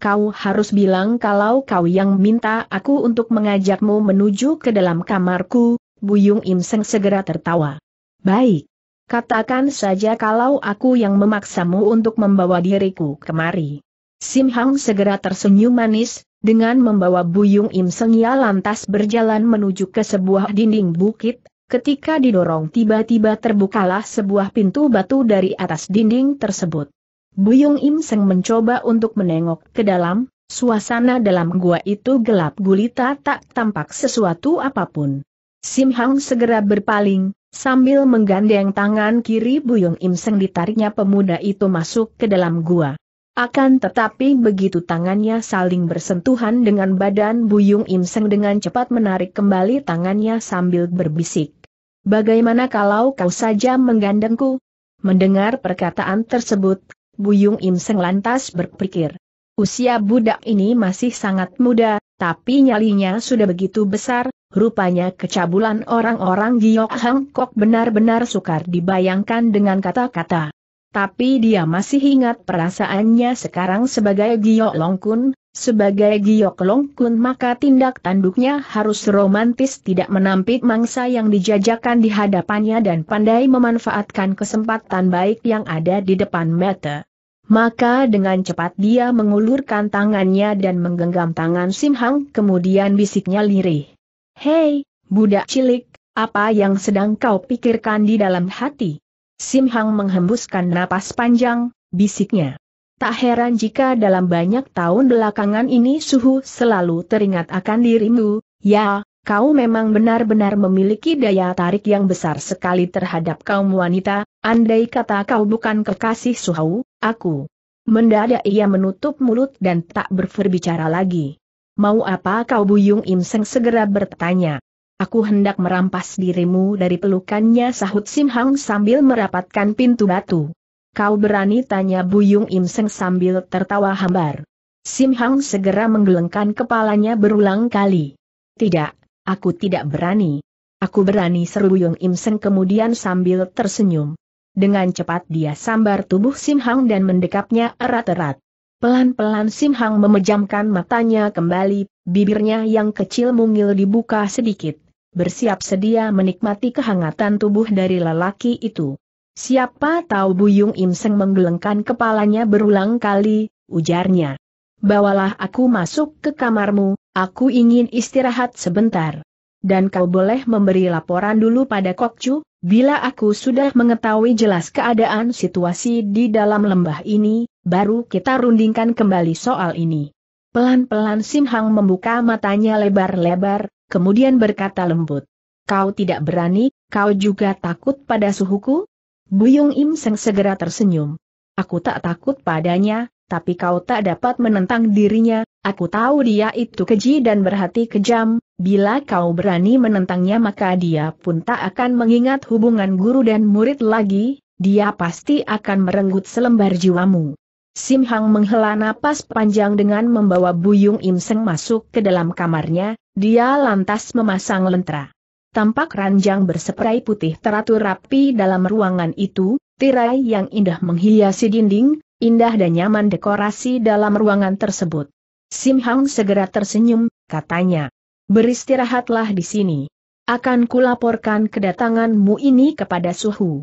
Kau harus bilang kalau kau yang minta aku untuk mengajakmu menuju ke dalam kamarku, Buyung Im Seng segera tertawa. Baik. Katakan saja kalau aku yang memaksamu untuk membawa diriku kemari. Sim Hang segera tersenyum manis, dengan membawa Buyung Im Seng lantas berjalan menuju ke sebuah dinding bukit, ketika didorong tiba-tiba terbukalah sebuah pintu batu dari atas dinding tersebut. Buyung Im Seng mencoba untuk menengok ke dalam, suasana dalam gua itu gelap gulita tak tampak sesuatu apapun. Sim Hang segera berpaling, sambil menggandeng tangan kiri Buyung Im Seng ditariknya pemuda itu masuk ke dalam gua. Akan tetapi begitu tangannya saling bersentuhan dengan badan Buyung Im Seng dengan cepat menarik kembali tangannya sambil berbisik. Bagaimana kalau kau saja menggandengku? Mendengar perkataan tersebut, Buyung Im Seng lantas berpikir. Usia budak ini masih sangat muda, tapi nyalinya sudah begitu besar, Rupanya kecabulan orang-orang Giok Hang Kok benar-benar sukar dibayangkan dengan kata-kata. Tapi dia masih ingat perasaannya sekarang sebagai Giok Longkun, sebagai Giok Longkun maka tindak tanduknya harus romantis tidak menampik mangsa yang dijajakan di hadapannya dan pandai memanfaatkan kesempatan baik yang ada di depan mata. Maka dengan cepat dia mengulurkan tangannya dan menggenggam tangan Sim Hang kemudian bisiknya lirih. Hei, budak cilik, apa yang sedang kau pikirkan di dalam hati? Sim Hang menghembuskan napas panjang, bisiknya. Tak heran jika dalam banyak tahun belakangan ini suhu selalu teringat akan dirimu, ya, kau memang benar-benar memiliki daya tarik yang besar sekali terhadap kaum wanita, andai kata kau bukan kekasih suhu, aku. Mendadak ia menutup mulut dan tak berbicara lagi. Mau apa kau Buyung Im Seng segera bertanya. Aku hendak merampas dirimu dari pelukannya sahut Sim Hang sambil merapatkan pintu batu. Kau berani tanya Buyung Im Seng sambil tertawa hambar. Sim Hang segera menggelengkan kepalanya berulang kali. Tidak, aku tidak berani. Aku berani seru Buyung Im Seng kemudian sambil tersenyum. Dengan cepat dia sambar tubuh Sim Hang dan mendekapnya erat-erat. Pelan-pelan Sim Hang memejamkan matanya kembali, bibirnya yang kecil mungil dibuka sedikit, bersiap sedia menikmati kehangatan tubuh dari lelaki itu. Siapa tahu Buyung Im Seng menggelengkan kepalanya berulang kali, ujarnya. Bawalah aku masuk ke kamarmu, aku ingin istirahat sebentar dan kau boleh memberi laporan dulu pada Kokcu, bila aku sudah mengetahui jelas keadaan situasi di dalam lembah ini, baru kita rundingkan kembali soal ini. Pelan-pelan Sim Hang membuka matanya lebar-lebar, kemudian berkata lembut. Kau tidak berani, kau juga takut pada suhuku? Buyung Im Seng segera tersenyum. Aku tak takut padanya, tapi kau tak dapat menentang dirinya, aku tahu dia itu keji dan berhati kejam, bila kau berani menentangnya maka dia pun tak akan mengingat hubungan guru dan murid lagi, dia pasti akan merenggut selembar jiwamu. Sim Hang menghela napas panjang dengan membawa Buyung Im Seng masuk ke dalam kamarnya, dia lantas memasang lentera. Tampak ranjang berseprai putih teratur rapi dalam ruangan itu, tirai yang indah menghiasi dinding, indah dan nyaman dekorasi dalam ruangan tersebut. Sim Hang segera tersenyum, katanya. Beristirahatlah di sini. Akan kulaporkan kedatanganmu ini kepada Suhu.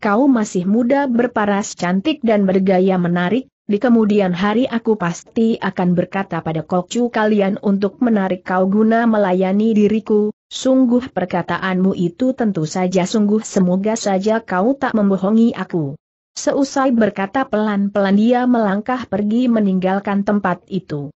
Kau masih muda berparas cantik dan bergaya menarik, di kemudian hari aku pasti akan berkata pada kokcu kalian untuk menarik kau guna melayani diriku, sungguh perkataanmu itu tentu saja sungguh semoga saja kau tak membohongi aku. Seusai berkata pelan-pelan dia melangkah pergi meninggalkan tempat itu.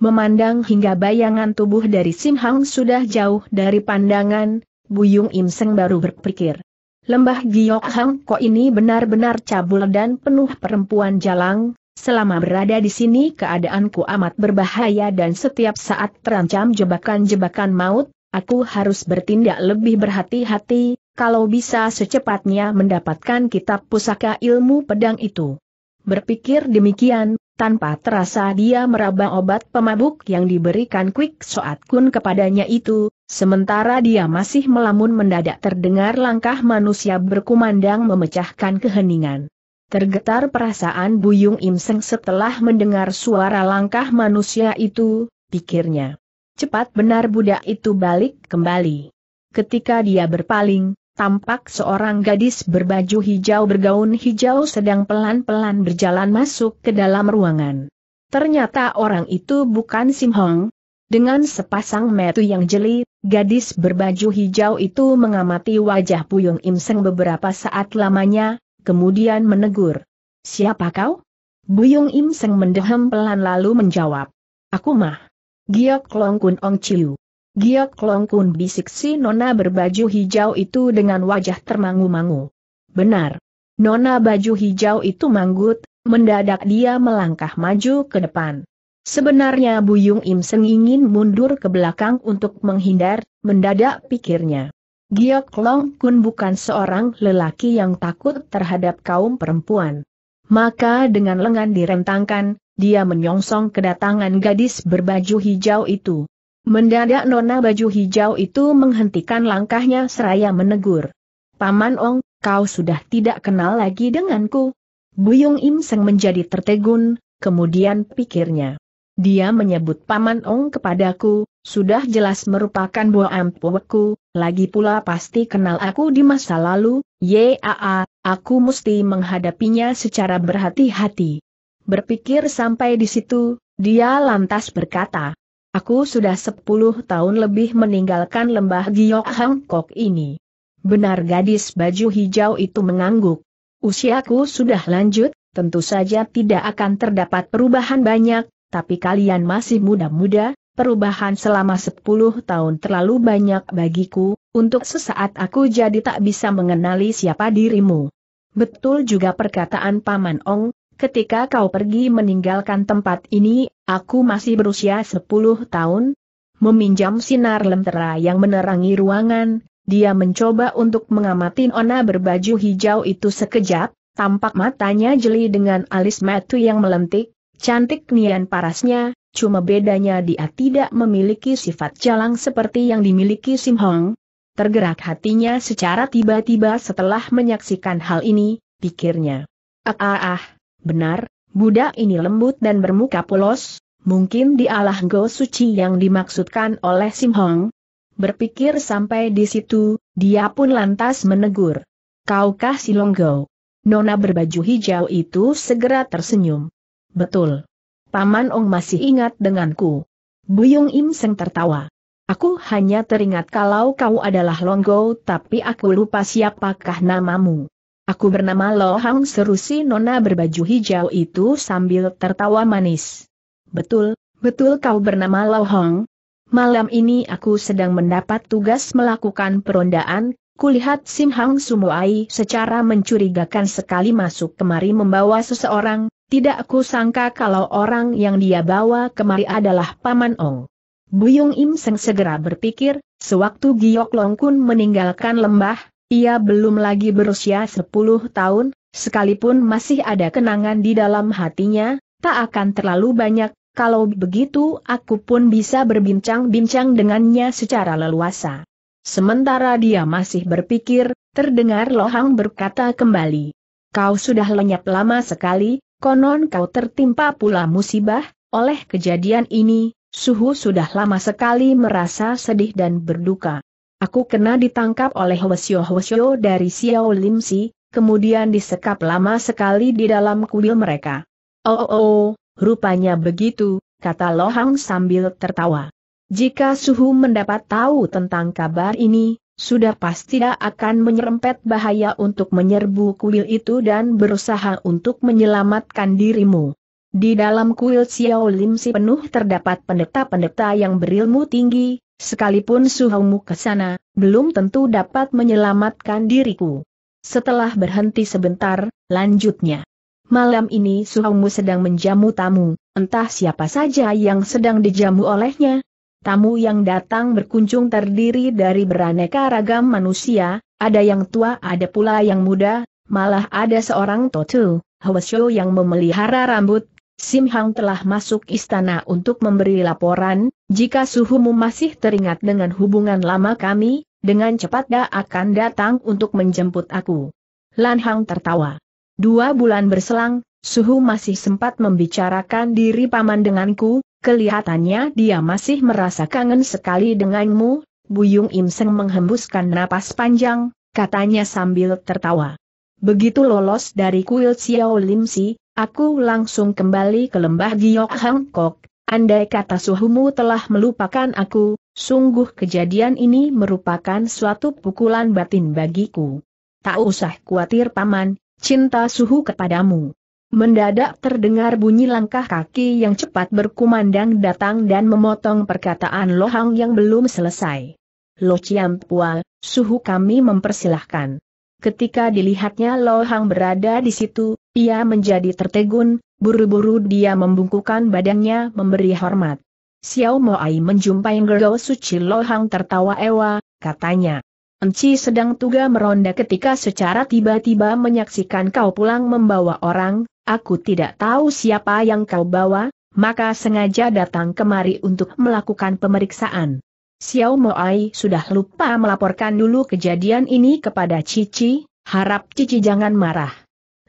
Memandang hingga bayangan tubuh dari Sim Hang sudah jauh dari pandangan, Buyung Im Seng baru berpikir. Lembah Giok Hang Ko ini benar-benar cabul dan penuh perempuan jalang, Selama berada di sini keadaanku amat berbahaya dan setiap saat terancam jebakan-jebakan maut, aku harus bertindak lebih berhati-hati, kalau bisa secepatnya mendapatkan kitab pusaka ilmu pedang itu. Berpikir demikian, tanpa terasa dia meraba obat pemabuk yang diberikan Quick Soat Kun kepadanya itu, sementara dia masih melamun mendadak terdengar langkah manusia berkumandang memecahkan keheningan. Tergetar perasaan Buyung Im Seng setelah mendengar suara langkah manusia itu, pikirnya. Cepat benar budak itu balik kembali. Ketika dia berpaling, tampak seorang gadis berbaju hijau bergaun hijau sedang pelan-pelan berjalan masuk ke dalam ruangan. Ternyata orang itu bukan Sim Hong. Dengan sepasang metu yang jeli, gadis berbaju hijau itu mengamati wajah Puyung Im Seng beberapa saat lamanya, kemudian menegur. Siapa kau? Buyung Im Seng mendehem pelan lalu menjawab. Aku mah. Giok Long Kun Ong Chiu. Giok Long Kun bisik si Nona berbaju hijau itu dengan wajah termangu-mangu. Benar. Nona baju hijau itu manggut, mendadak dia melangkah maju ke depan. Sebenarnya Buyung Im Seng ingin mundur ke belakang untuk menghindar, mendadak pikirnya. Giok Long Kun bukan seorang lelaki yang takut terhadap kaum perempuan. Maka dengan lengan direntangkan, dia menyongsong kedatangan gadis berbaju hijau itu. Mendadak nona baju hijau itu menghentikan langkahnya seraya menegur. Paman Ong, kau sudah tidak kenal lagi denganku. Buyung Im Seng menjadi tertegun, kemudian pikirnya. Dia menyebut Paman Ong kepadaku, sudah jelas merupakan buah ampuku, lagi pula pasti kenal aku di masa lalu, yaa, aku mesti menghadapinya secara berhati-hati. Berpikir sampai di situ, dia lantas berkata, Aku sudah sepuluh tahun lebih meninggalkan lembah Giok Kok ini. Benar gadis baju hijau itu mengangguk. Usiaku sudah lanjut, tentu saja tidak akan terdapat perubahan banyak, tapi kalian masih muda-muda, perubahan selama sepuluh tahun terlalu banyak bagiku, untuk sesaat aku jadi tak bisa mengenali siapa dirimu. Betul juga perkataan Paman Ong, ketika kau pergi meninggalkan tempat ini, aku masih berusia 10 tahun. Meminjam sinar lentera yang menerangi ruangan, dia mencoba untuk mengamati Ona berbaju hijau itu sekejap, tampak matanya jeli dengan alis matu yang melentik, cantik nian parasnya, cuma bedanya dia tidak memiliki sifat jalang seperti yang dimiliki Sim Hong. Tergerak hatinya secara tiba-tiba setelah menyaksikan hal ini, pikirnya. Ah ah ah, Benar, budak ini lembut dan bermuka polos, mungkin dialah Go Suci yang dimaksudkan oleh Sim Hong. Berpikir sampai di situ, dia pun lantas menegur. Kaukah si Long Go? Nona berbaju hijau itu segera tersenyum. Betul. Paman Ong masih ingat denganku. Buyung Im Seng tertawa. Aku hanya teringat kalau kau adalah Longgo tapi aku lupa siapakah namamu. Aku bernama Lo Hang seru si nona berbaju hijau itu sambil tertawa manis. Betul, betul kau bernama Lo Hang. Malam ini aku sedang mendapat tugas melakukan perondaan, kulihat Sim Hang Sumuai secara mencurigakan sekali masuk kemari membawa seseorang, tidak aku sangka kalau orang yang dia bawa kemari adalah Paman Ong. Buyung Im Seng segera berpikir, sewaktu Giok Long Kun meninggalkan lembah, ia belum lagi berusia 10 tahun, sekalipun masih ada kenangan di dalam hatinya, tak akan terlalu banyak, kalau begitu aku pun bisa berbincang-bincang dengannya secara leluasa. Sementara dia masih berpikir, terdengar Lohang berkata kembali. Kau sudah lenyap lama sekali, konon kau tertimpa pula musibah, oleh kejadian ini, Suhu sudah lama sekali merasa sedih dan berduka. Aku kena ditangkap oleh Wesyo Wesyo dari Xiao Lim Si, kemudian disekap lama sekali di dalam kuil mereka. Oh, oh, oh rupanya begitu, kata Lohang sambil tertawa. Jika Suhu mendapat tahu tentang kabar ini, sudah pasti dia akan menyerempet bahaya untuk menyerbu kuil itu dan berusaha untuk menyelamatkan dirimu. Di dalam kuil Xiao Lim Si penuh terdapat pendeta-pendeta yang berilmu tinggi, Sekalipun suhumu ke sana, belum tentu dapat menyelamatkan diriku. Setelah berhenti sebentar, lanjutnya. Malam ini suhumu sedang menjamu tamu, entah siapa saja yang sedang dijamu olehnya. Tamu yang datang berkunjung terdiri dari beraneka ragam manusia, ada yang tua ada pula yang muda, malah ada seorang Totu, Hwasyo yang memelihara rambut. Sim telah masuk istana untuk memberi laporan, jika suhumu masih teringat dengan hubungan lama kami, dengan cepat dia akan datang untuk menjemput aku. Lan Hang tertawa. Dua bulan berselang, Suhu masih sempat membicarakan diri paman denganku, kelihatannya dia masih merasa kangen sekali denganmu, Buyung Im Seng menghembuskan napas panjang, katanya sambil tertawa. Begitu lolos dari kuil Xiao Lim Si, aku langsung kembali ke lembah Giok Hang Kok, Andai kata suhumu telah melupakan aku, sungguh kejadian ini merupakan suatu pukulan batin bagiku. Tak usah khawatir paman, cinta suhu kepadamu. Mendadak terdengar bunyi langkah kaki yang cepat berkumandang datang dan memotong perkataan Lohang yang belum selesai. Lo Chiam Pual, suhu kami mempersilahkan. Ketika dilihatnya Lohang berada di situ, ia menjadi tertegun, Buru-buru dia membungkukan badannya memberi hormat. Xiao Mo Ai menjumpai Ngero Suci Lohang tertawa ewa, katanya. Enci sedang tuga meronda ketika secara tiba-tiba menyaksikan kau pulang membawa orang, aku tidak tahu siapa yang kau bawa, maka sengaja datang kemari untuk melakukan pemeriksaan. Xiao Mo Ai sudah lupa melaporkan dulu kejadian ini kepada Cici, harap Cici jangan marah.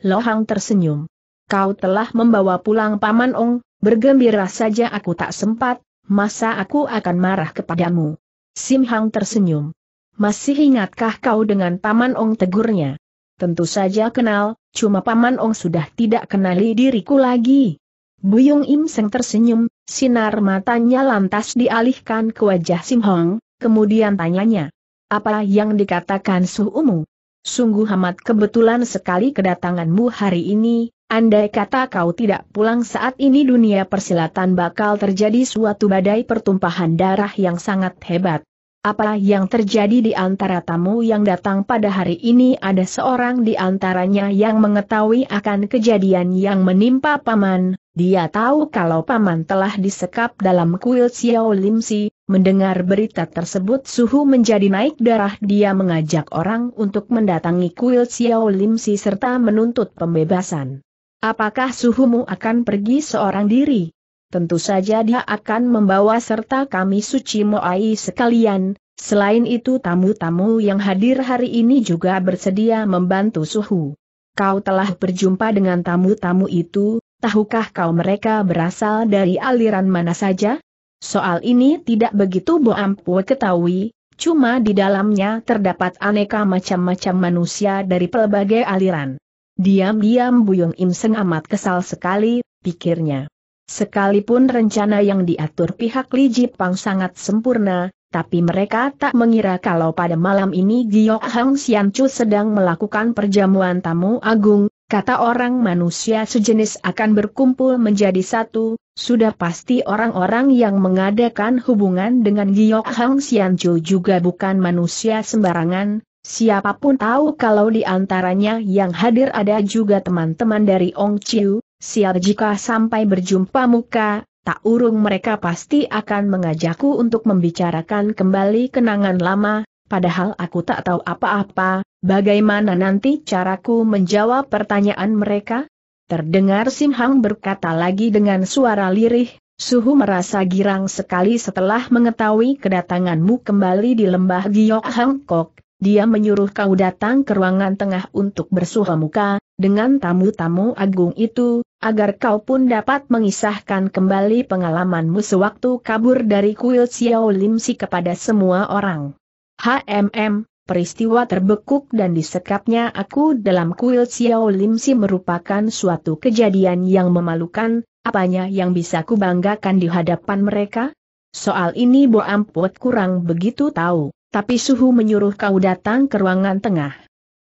Lohang tersenyum kau telah membawa pulang Paman Ong, bergembira saja aku tak sempat, masa aku akan marah kepadamu. Sim Hang tersenyum. Masih ingatkah kau dengan Paman Ong tegurnya? Tentu saja kenal, cuma Paman Ong sudah tidak kenali diriku lagi. Buyung Im Seng tersenyum, sinar matanya lantas dialihkan ke wajah Sim Hang, kemudian tanyanya. Apa yang dikatakan suhumu? Sungguh amat kebetulan sekali kedatanganmu hari ini, Andai kata kau tidak pulang saat ini dunia persilatan bakal terjadi suatu badai pertumpahan darah yang sangat hebat. Apa yang terjadi di antara tamu yang datang pada hari ini ada seorang di antaranya yang mengetahui akan kejadian yang menimpa paman, dia tahu kalau paman telah disekap dalam kuil Xiao Limsi, mendengar berita tersebut suhu menjadi naik darah dia mengajak orang untuk mendatangi kuil Xiao Limsi serta menuntut pembebasan. Apakah suhumu akan pergi seorang diri? Tentu saja dia akan membawa serta kami suci Moai sekalian, selain itu tamu-tamu yang hadir hari ini juga bersedia membantu suhu. Kau telah berjumpa dengan tamu-tamu itu, tahukah kau mereka berasal dari aliran mana saja? Soal ini tidak begitu boampu ketahui, cuma di dalamnya terdapat aneka macam-macam manusia dari pelbagai aliran. Diam-diam Buyung Im Seng amat kesal sekali, pikirnya. Sekalipun rencana yang diatur pihak Li Jipang sangat sempurna, tapi mereka tak mengira kalau pada malam ini Giok Hang Sian Chu sedang melakukan perjamuan tamu agung, kata orang manusia sejenis akan berkumpul menjadi satu, sudah pasti orang-orang yang mengadakan hubungan dengan Giok Hang Sian Chu juga bukan manusia sembarangan, Siapapun tahu kalau di antaranya yang hadir ada juga teman-teman dari Ong Chiu, siap jika sampai berjumpa muka, tak urung mereka pasti akan mengajakku untuk membicarakan kembali kenangan lama, padahal aku tak tahu apa-apa, bagaimana nanti caraku menjawab pertanyaan mereka? Terdengar Sim Hang berkata lagi dengan suara lirih, Suhu merasa girang sekali setelah mengetahui kedatanganmu kembali di lembah Giok Hang Kok, dia menyuruh kau datang ke ruangan tengah untuk bersuha muka, dengan tamu-tamu agung itu, agar kau pun dapat mengisahkan kembali pengalamanmu sewaktu kabur dari kuil Xiao Lim Si kepada semua orang. HMM, peristiwa terbekuk dan disekapnya aku dalam kuil Xiao Lim Si merupakan suatu kejadian yang memalukan, apanya yang bisa kubanggakan di hadapan mereka? Soal ini Bo Ampot kurang begitu tahu tapi suhu menyuruh kau datang ke ruangan tengah.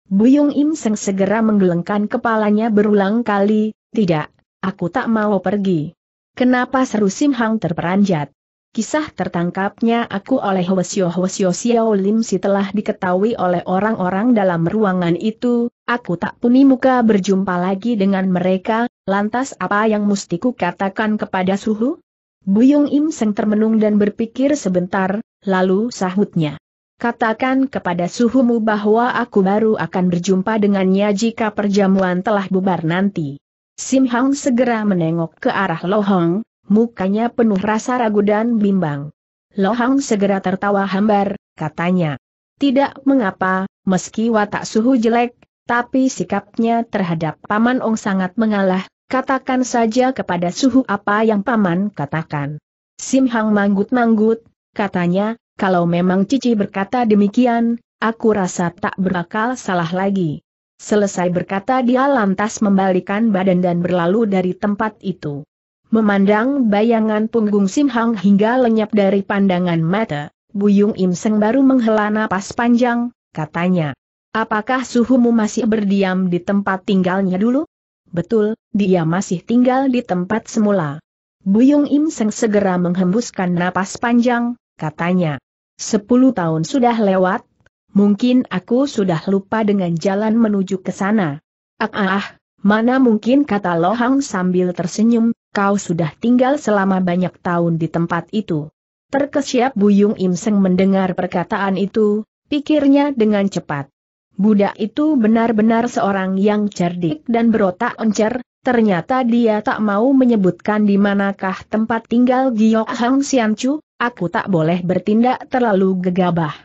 Buyung Im Seng segera menggelengkan kepalanya berulang kali, tidak, aku tak mau pergi. Kenapa seru Sim Hang terperanjat? Kisah tertangkapnya aku oleh Hwasyo Hwasyo Xiao Lim si telah diketahui oleh orang-orang dalam ruangan itu, aku tak puni muka berjumpa lagi dengan mereka, lantas apa yang mesti ku katakan kepada Suhu? Buyung Im Seng termenung dan berpikir sebentar, lalu sahutnya. Katakan kepada suhumu bahwa aku baru akan berjumpa dengannya jika perjamuan telah bubar nanti. Sim Hang segera menengok ke arah Lohong, mukanya penuh rasa ragu dan bimbang. Lohong segera tertawa hambar, katanya. Tidak mengapa, meski watak suhu jelek, tapi sikapnya terhadap Paman Ong sangat mengalah, katakan saja kepada suhu apa yang Paman katakan. Sim Hang manggut-manggut, katanya, kalau memang Cici berkata demikian, aku rasa tak berakal salah lagi. Selesai berkata dia lantas membalikan badan dan berlalu dari tempat itu. Memandang bayangan punggung Sim Hang hingga lenyap dari pandangan mata, Buyung Im Seng baru menghela napas panjang, katanya. Apakah suhumu masih berdiam di tempat tinggalnya dulu? Betul, dia masih tinggal di tempat semula. Buyung Im Seng segera menghembuskan napas panjang, katanya. Sepuluh tahun sudah lewat, mungkin aku sudah lupa dengan jalan menuju ke sana. Ah, ah, ah, mana mungkin kata Lohang sambil tersenyum, kau sudah tinggal selama banyak tahun di tempat itu. Terkesiap Buyung Im mendengar perkataan itu, pikirnya dengan cepat. Budak itu benar-benar seorang yang cerdik dan berotak encer, ternyata dia tak mau menyebutkan di manakah tempat tinggal Giok Hang Chu aku tak boleh bertindak terlalu gegabah.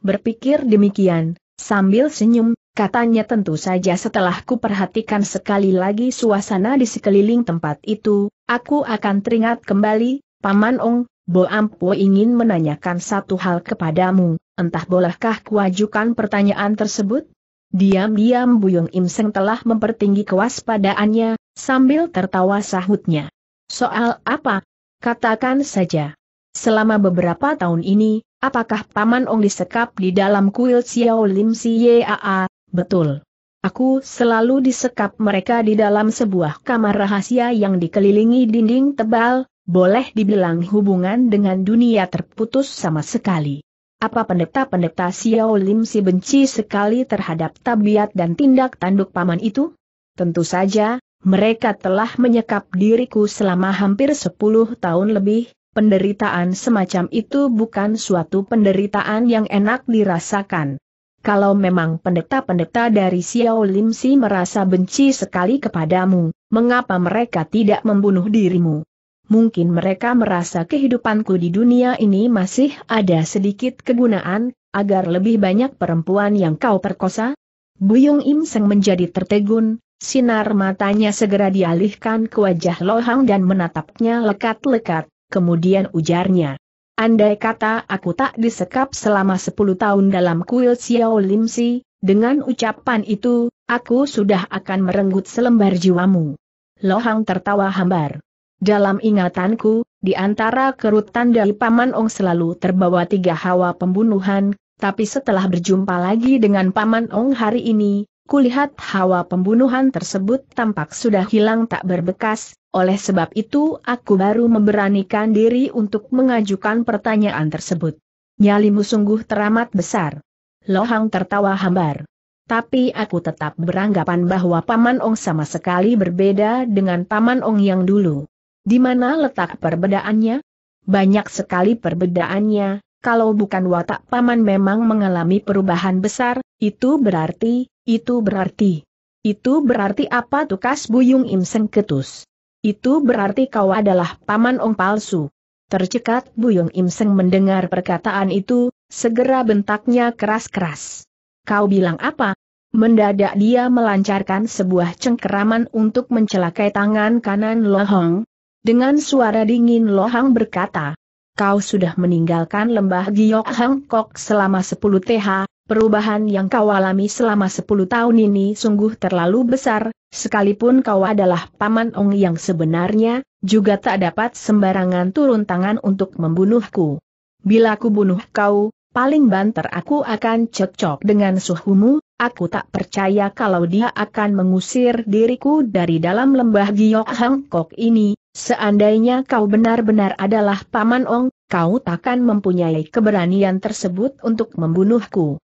Berpikir demikian, sambil senyum, katanya tentu saja setelah ku perhatikan sekali lagi suasana di sekeliling tempat itu, aku akan teringat kembali, Paman Ong, Bo Ampo ingin menanyakan satu hal kepadamu, entah bolehkah kuajukan pertanyaan tersebut? Diam-diam Buyung Im Seng telah mempertinggi kewaspadaannya, sambil tertawa sahutnya. Soal apa? Katakan saja. Selama beberapa tahun ini, apakah Paman Ong disekap di dalam kuil Xiao Lim Siaa? Betul. Aku selalu disekap mereka di dalam sebuah kamar rahasia yang dikelilingi dinding tebal, boleh dibilang hubungan dengan dunia terputus sama sekali. Apa pendeta-pendeta Xiao Lim si benci sekali terhadap tabiat dan tindak tanduk paman itu? Tentu saja, mereka telah menyekap diriku selama hampir 10 tahun lebih, penderitaan semacam itu bukan suatu penderitaan yang enak dirasakan. Kalau memang pendeta-pendeta dari Xiao Lim Si merasa benci sekali kepadamu, mengapa mereka tidak membunuh dirimu? Mungkin mereka merasa kehidupanku di dunia ini masih ada sedikit kegunaan, agar lebih banyak perempuan yang kau perkosa? Buyung Im Seng menjadi tertegun, sinar matanya segera dialihkan ke wajah Lohang dan menatapnya lekat-lekat kemudian ujarnya. Andai kata aku tak disekap selama 10 tahun dalam kuil Xiao Lim Si, dengan ucapan itu, aku sudah akan merenggut selembar jiwamu. Lohang tertawa hambar. Dalam ingatanku, di antara kerutan dari Paman Ong selalu terbawa tiga hawa pembunuhan, tapi setelah berjumpa lagi dengan Paman Ong hari ini, kulihat hawa pembunuhan tersebut tampak sudah hilang tak berbekas, oleh sebab itu aku baru memberanikan diri untuk mengajukan pertanyaan tersebut. Nyalimu sungguh teramat besar. Lohang tertawa hambar. Tapi aku tetap beranggapan bahwa Paman Ong sama sekali berbeda dengan Paman Ong yang dulu. Di mana letak perbedaannya? Banyak sekali perbedaannya, kalau bukan watak Paman memang mengalami perubahan besar, itu berarti, itu berarti. Itu berarti apa tukas Buyung Im ketus? Itu berarti kau adalah paman Ong palsu. Tercekat Buyung Im Seng mendengar perkataan itu, segera bentaknya keras-keras. Kau bilang apa? Mendadak dia melancarkan sebuah cengkeraman untuk mencelakai tangan kanan Lohong. Dengan suara dingin Lohang berkata, Kau sudah meninggalkan lembah Giok Hang selama 10 th, Perubahan yang kau alami selama 10 tahun ini sungguh terlalu besar, sekalipun kau adalah Paman Ong yang sebenarnya, juga tak dapat sembarangan turun tangan untuk membunuhku. Bila ku bunuh kau, paling banter aku akan cocok dengan suhumu, aku tak percaya kalau dia akan mengusir diriku dari dalam lembah Giok Hangkok ini, seandainya kau benar-benar adalah Paman Ong, kau takkan mempunyai keberanian tersebut untuk membunuhku.